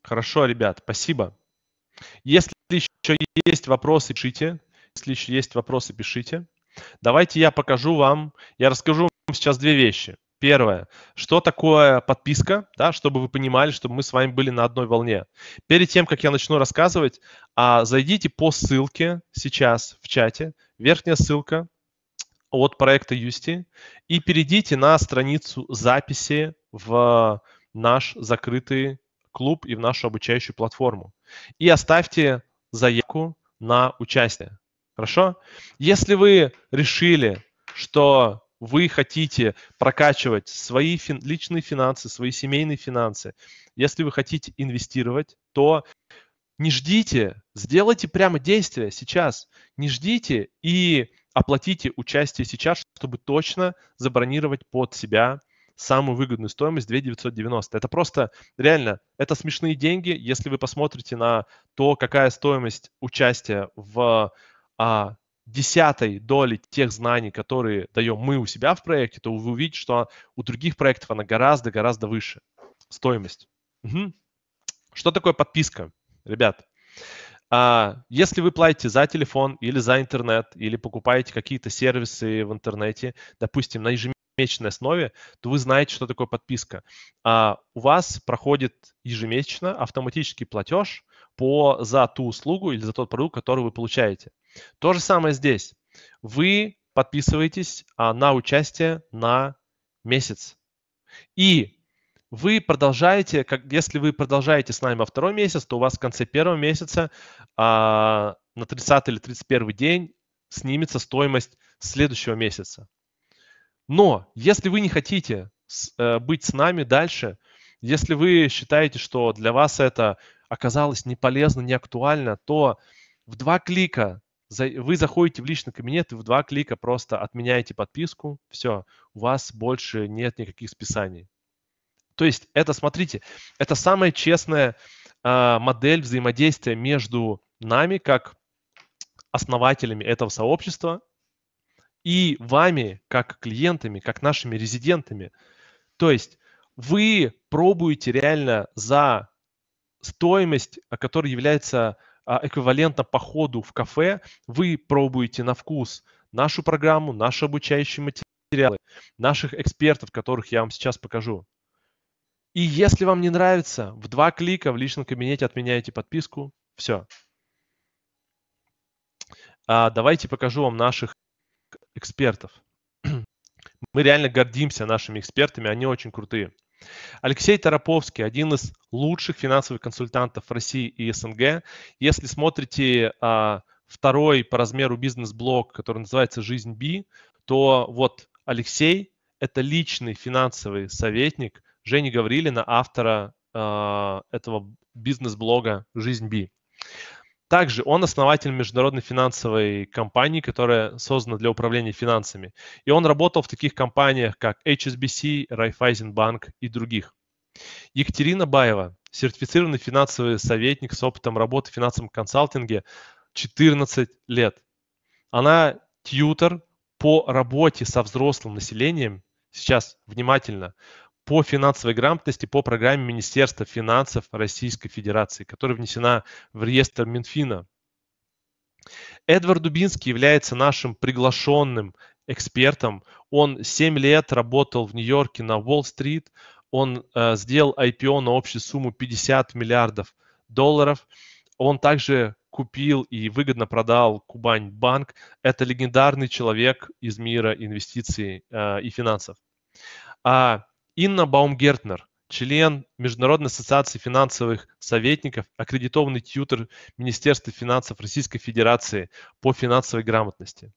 Хорошо, ребят, спасибо. Если еще есть вопросы, пишите. Если еще есть вопросы, пишите. Давайте я покажу вам, я расскажу вам сейчас две вещи. Первое. Что такое подписка, да, чтобы вы понимали, чтобы мы с вами были на одной волне. Перед тем, как я начну рассказывать, а, зайдите по ссылке сейчас в чате, верхняя ссылка от проекта Юсти, и перейдите на страницу записи в наш закрытый клуб и в нашу обучающую платформу. И оставьте заявку на участие. Хорошо? Если вы решили, что вы хотите прокачивать свои фин, личные финансы, свои семейные финансы, если вы хотите инвестировать, то не ждите, сделайте прямо действие сейчас, не ждите и оплатите участие сейчас, чтобы точно забронировать под себя самую выгодную стоимость 2990. Это просто реально, это смешные деньги, если вы посмотрите на то, какая стоимость участия в а, десятой доли тех знаний, которые даем мы у себя в проекте, то вы увидите, что у других проектов она гораздо-гораздо выше. Стоимость. Угу. Что такое подписка, ребят? А, если вы платите за телефон или за интернет, или покупаете какие-то сервисы в интернете, допустим, на ежемесячной основе, то вы знаете, что такое подписка. А, у вас проходит ежемесячно автоматический платеж по, за ту услугу или за тот продукт, который вы получаете. То же самое здесь. Вы подписываетесь а, на участие на месяц. И вы продолжаете, как, если вы продолжаете с нами во второй месяц, то у вас в конце первого месяца а, на 30 или 31 день снимется стоимость следующего месяца. Но если вы не хотите с, э, быть с нами дальше, если вы считаете, что для вас это оказалось не полезно, не актуально, то в два клика вы заходите в личный кабинет и в два клика просто отменяете подписку, все, у вас больше нет никаких списаний. То есть это, смотрите, это самая честная э, модель взаимодействия между нами, как основателями этого сообщества, и вами, как клиентами, как нашими резидентами. То есть вы пробуете реально за стоимость, а, которая является а, эквивалентно походу в кафе вы пробуете на вкус нашу программу, наши обучающие материалы, наших экспертов, которых я вам сейчас покажу. И если вам не нравится, в два клика в личном кабинете отменяете подписку. Все. А давайте покажу вам наших экспертов. [CLEARS THROAT] Мы реально гордимся нашими экспертами, они очень крутые. Алексей Тараповский, один из лучших финансовых консультантов России и СНГ. Если смотрите а, второй по размеру бизнес-блог, который называется «Жизнь Би», то вот Алексей – это личный финансовый советник Жени Гаврилина, автора а, этого бизнес-блога «Жизнь Би». Также он основатель международной финансовой компании, которая создана для управления финансами. И он работал в таких компаниях, как HSBC, Bank и других. Екатерина Баева, сертифицированный финансовый советник с опытом работы в финансовом консалтинге 14 лет. Она тьютер по работе со взрослым населением, сейчас внимательно, по финансовой грамотности по программе Министерства финансов Российской Федерации, которая внесена в реестр Минфина. Эдвард Дубинский является нашим приглашенным экспертом. Он 7 лет работал в Нью-Йорке на Уолл-стрит. Он э, сделал IPO на общую сумму 50 миллиардов долларов. Он также купил и выгодно продал Кубань Банк. Это легендарный человек из мира инвестиций э, и финансов. А Инна Баумгертнер, член Международной ассоциации финансовых советников, аккредитованный тьютер Министерства финансов Российской Федерации по финансовой грамотности.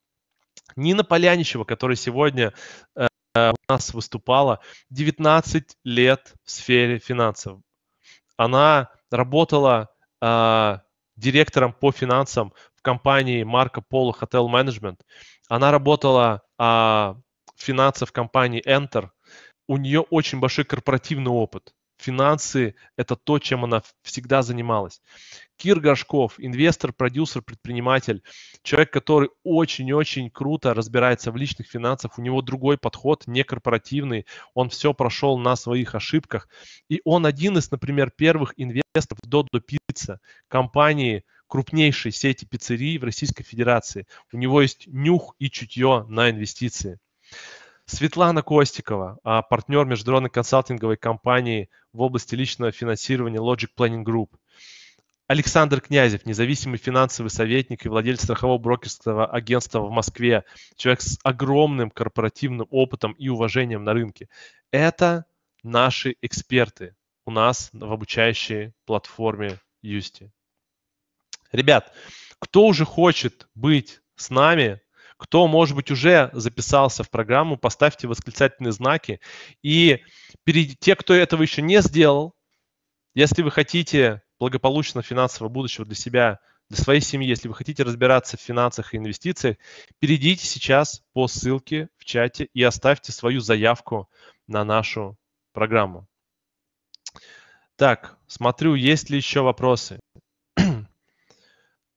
Нина Поляничева, которая сегодня э, у нас выступала, 19 лет в сфере финансов. Она работала э, директором по финансам в компании Марко Поло Hotel Management. Она работала а, в финансов компании Enter, у нее очень большой корпоративный опыт. Финансы – это то, чем она всегда занималась. Кир Горшков, инвестор, продюсер, предприниматель, человек, который очень-очень круто разбирается в личных финансах, у него другой подход, не корпоративный, он все прошел на своих ошибках. И он один из, например, первых инвесторов в Додо Пицца, компании, крупнейшей сети пиццерий в Российской Федерации. У него есть нюх и чутье на инвестиции. Светлана Костикова, а, партнер международной консалтинговой компании в области личного финансирования Logic Planning Group. Александр Князев, независимый финансовый советник и владелец страхового брокерского агентства в Москве, человек с огромным корпоративным опытом и уважением на рынке. Это наши эксперты у нас в обучающей платформе Юсти. Ребят, кто уже хочет быть с нами кто, может быть, уже записался в программу, поставьте восклицательные знаки. И перед... те, кто этого еще не сделал, если вы хотите благополучного финансового будущего для себя, для своей семьи, если вы хотите разбираться в финансах и инвестициях, перейдите сейчас по ссылке в чате и оставьте свою заявку на нашу программу. Так, смотрю, есть ли еще вопросы.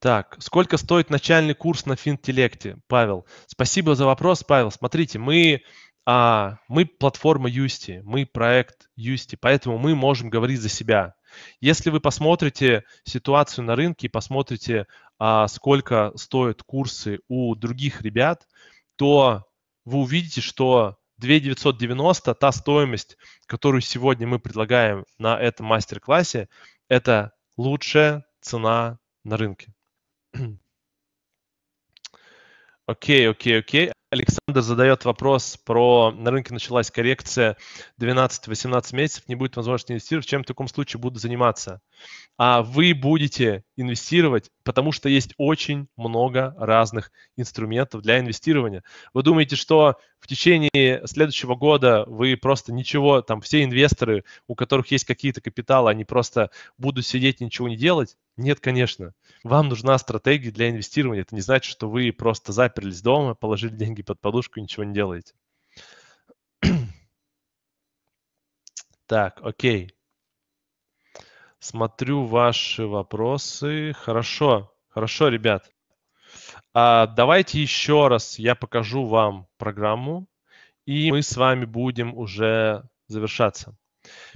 Так, сколько стоит начальный курс на финтеллекте, Павел? Спасибо за вопрос, Павел. Смотрите, мы, а, мы платформа Юсти, мы проект Юсти, поэтому мы можем говорить за себя. Если вы посмотрите ситуацию на рынке и посмотрите, а, сколько стоят курсы у других ребят, то вы увидите, что 2990, та стоимость, которую сегодня мы предлагаем на этом мастер-классе, это лучшая цена на рынке. [CLEARS THROAT] Окей, окей, окей. Александр задает вопрос про на рынке началась коррекция 12-18 месяцев, не будет возможности инвестировать, чем в таком случае буду заниматься. А вы будете инвестировать, потому что есть очень много разных инструментов для инвестирования. Вы думаете, что в течение следующего года вы просто ничего, там все инвесторы, у которых есть какие-то капиталы, они просто будут сидеть и ничего не делать? Нет, конечно. Вам нужна стратегия для инвестирования. Это не значит, что вы просто заперлись дома, положили деньги под подушку и ничего не делаете. [CLEARS THROAT] Так, окей. Смотрю ваши вопросы. Хорошо, хорошо, ребят. А, давайте еще раз я покажу вам программу, и мы с вами будем уже завершаться.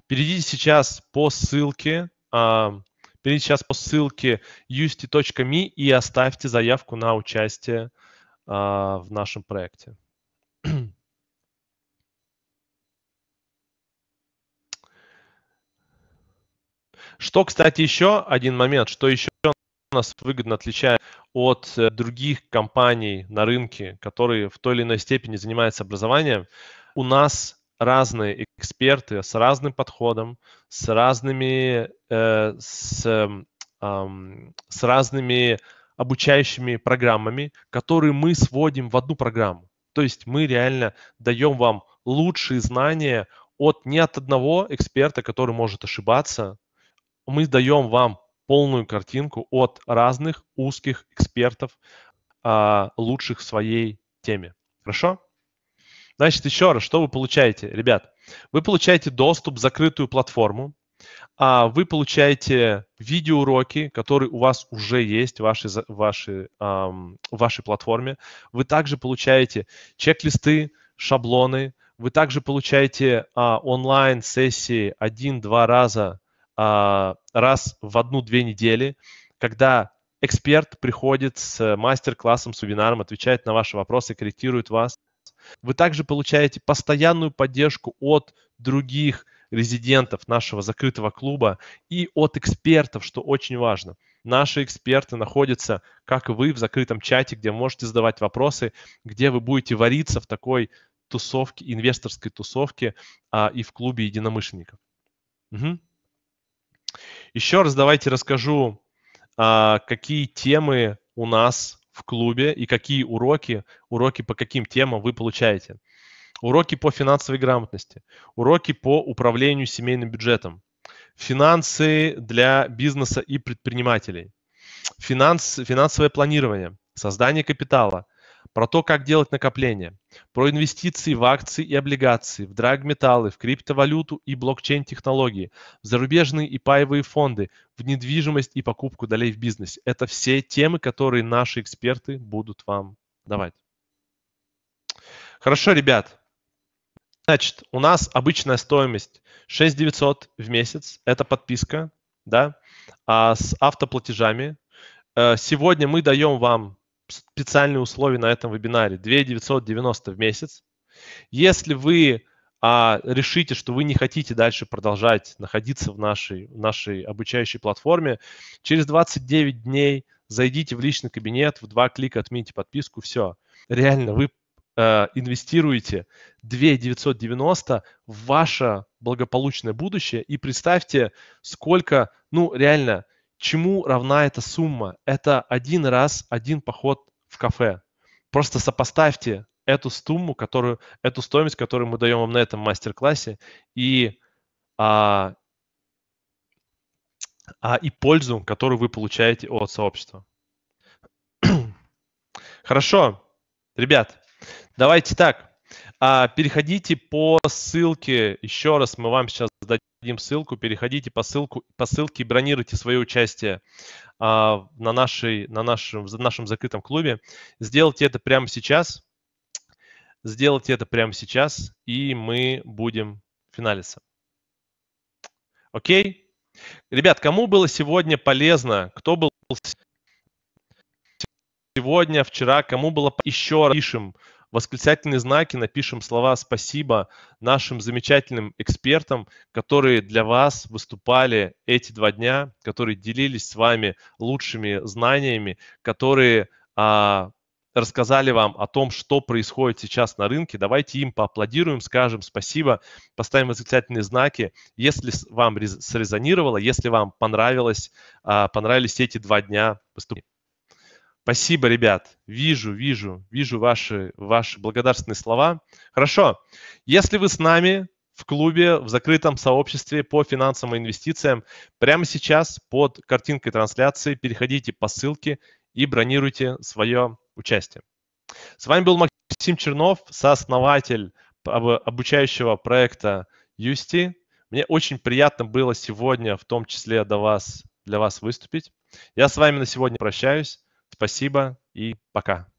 Перейдите сейчас по ссылке а, Перейдите сейчас по ссылке usti.me и оставьте заявку на участие э, в нашем проекте. [CLEARS THROAT] Что, кстати, еще один момент, что еще нас выгодно отличает от э, других компаний на рынке, которые в той или иной степени занимаются образованием, у нас разные эксперты с разным подходом, с разными, э, с, э, с разными обучающими программами, которые мы сводим в одну программу. То есть мы реально даем вам лучшие знания от не от одного эксперта, который может ошибаться. Мы даем вам полную картинку от разных узких экспертов, а, лучших в своей теме. Хорошо? Значит, еще раз, что вы получаете, ребят? Вы получаете доступ в закрытую платформу, а вы получаете видеоуроки, которые у вас уже есть в вашей, в вашей, эм, в вашей платформе. Вы также получаете чек-листы, шаблоны. Вы также получаете э, онлайн-сессии один-два раза, э, раз в одну-две недели, когда эксперт приходит с э, мастер-классом, с вебинаром, отвечает на ваши вопросы, корректирует вас. Вы также получаете постоянную поддержку от других резидентов нашего закрытого клуба и от экспертов, что очень важно. Наши эксперты находятся, как и вы, в закрытом чате, где можете задавать вопросы, где вы будете вариться в такой тусовке, инвесторской тусовке а, и в клубе единомышленников. Угу. Еще раз давайте расскажу, а, какие темы у нас в клубе и какие уроки, уроки по каким темам вы получаете. Уроки по финансовой грамотности, уроки по управлению семейным бюджетом, финансы для бизнеса и предпринимателей, финанс, финансовое планирование, создание капитала, про то, как делать накопления, про инвестиции в акции и облигации, в драгметаллы, в криптовалюту и блокчейн-технологии, в зарубежные и паевые фонды, в недвижимость и покупку долей в бизнесе. Это все темы, которые наши эксперты будут вам давать. Хорошо, ребят. Значит, у нас обычная стоимость 6 900 в месяц. Это подписка, да, а с автоплатежами. Э, сегодня мы даем вам специальные условия на этом вебинаре. 2990 в месяц. Если вы а, решите, что вы не хотите дальше продолжать находиться в нашей, в нашей обучающей платформе, через 29 дней зайдите в личный кабинет, в два клика отмените подписку, все. Реально, вы э, инвестируете 2990 в ваше благополучное будущее и представьте, сколько, ну, реально, чему равна эта сумма? Это один раз, один поход в кафе. Просто сопоставьте эту сумму, которую, эту стоимость, которую мы даем вам на этом мастер-классе, и, а, а, и пользу, которую вы получаете от сообщества. [CLEARS THROAT] Хорошо, ребят, давайте так. А, переходите по ссылке, еще раз мы вам сейчас дадим ссылку, переходите по, ссылку, по ссылке и бронируйте свое участие а, на, нашей, на нашем, в нашем закрытом клубе. Сделайте это прямо сейчас. Сделайте это прямо сейчас, и мы будем финалиться. Окей? Ребят, кому было сегодня полезно? Кто был сегодня, вчера, кому было еще раз пишем восклицательные знаки, напишем слова «спасибо» нашим замечательным экспертам, которые для вас выступали эти два дня, которые делились с вами лучшими знаниями, которые а, рассказали вам о том, что происходит сейчас на рынке. Давайте им поаплодируем, скажем спасибо, поставим восклицательные знаки. Если вам срезонировало, если вам понравилось, а, понравились эти два дня выступления. Спасибо, ребят. Вижу, вижу, вижу ваши, ваши благодарственные слова. Хорошо. Если вы с нами в клубе, в закрытом сообществе по финансам и инвестициям, прямо сейчас под картинкой трансляции переходите по ссылке и бронируйте свое участие. С вами был Максим Чернов, сооснователь обучающего проекта Юсти. Мне очень приятно было сегодня, в том числе до вас, для вас выступить. Я с вами на сегодня прощаюсь. Спасибо и пока.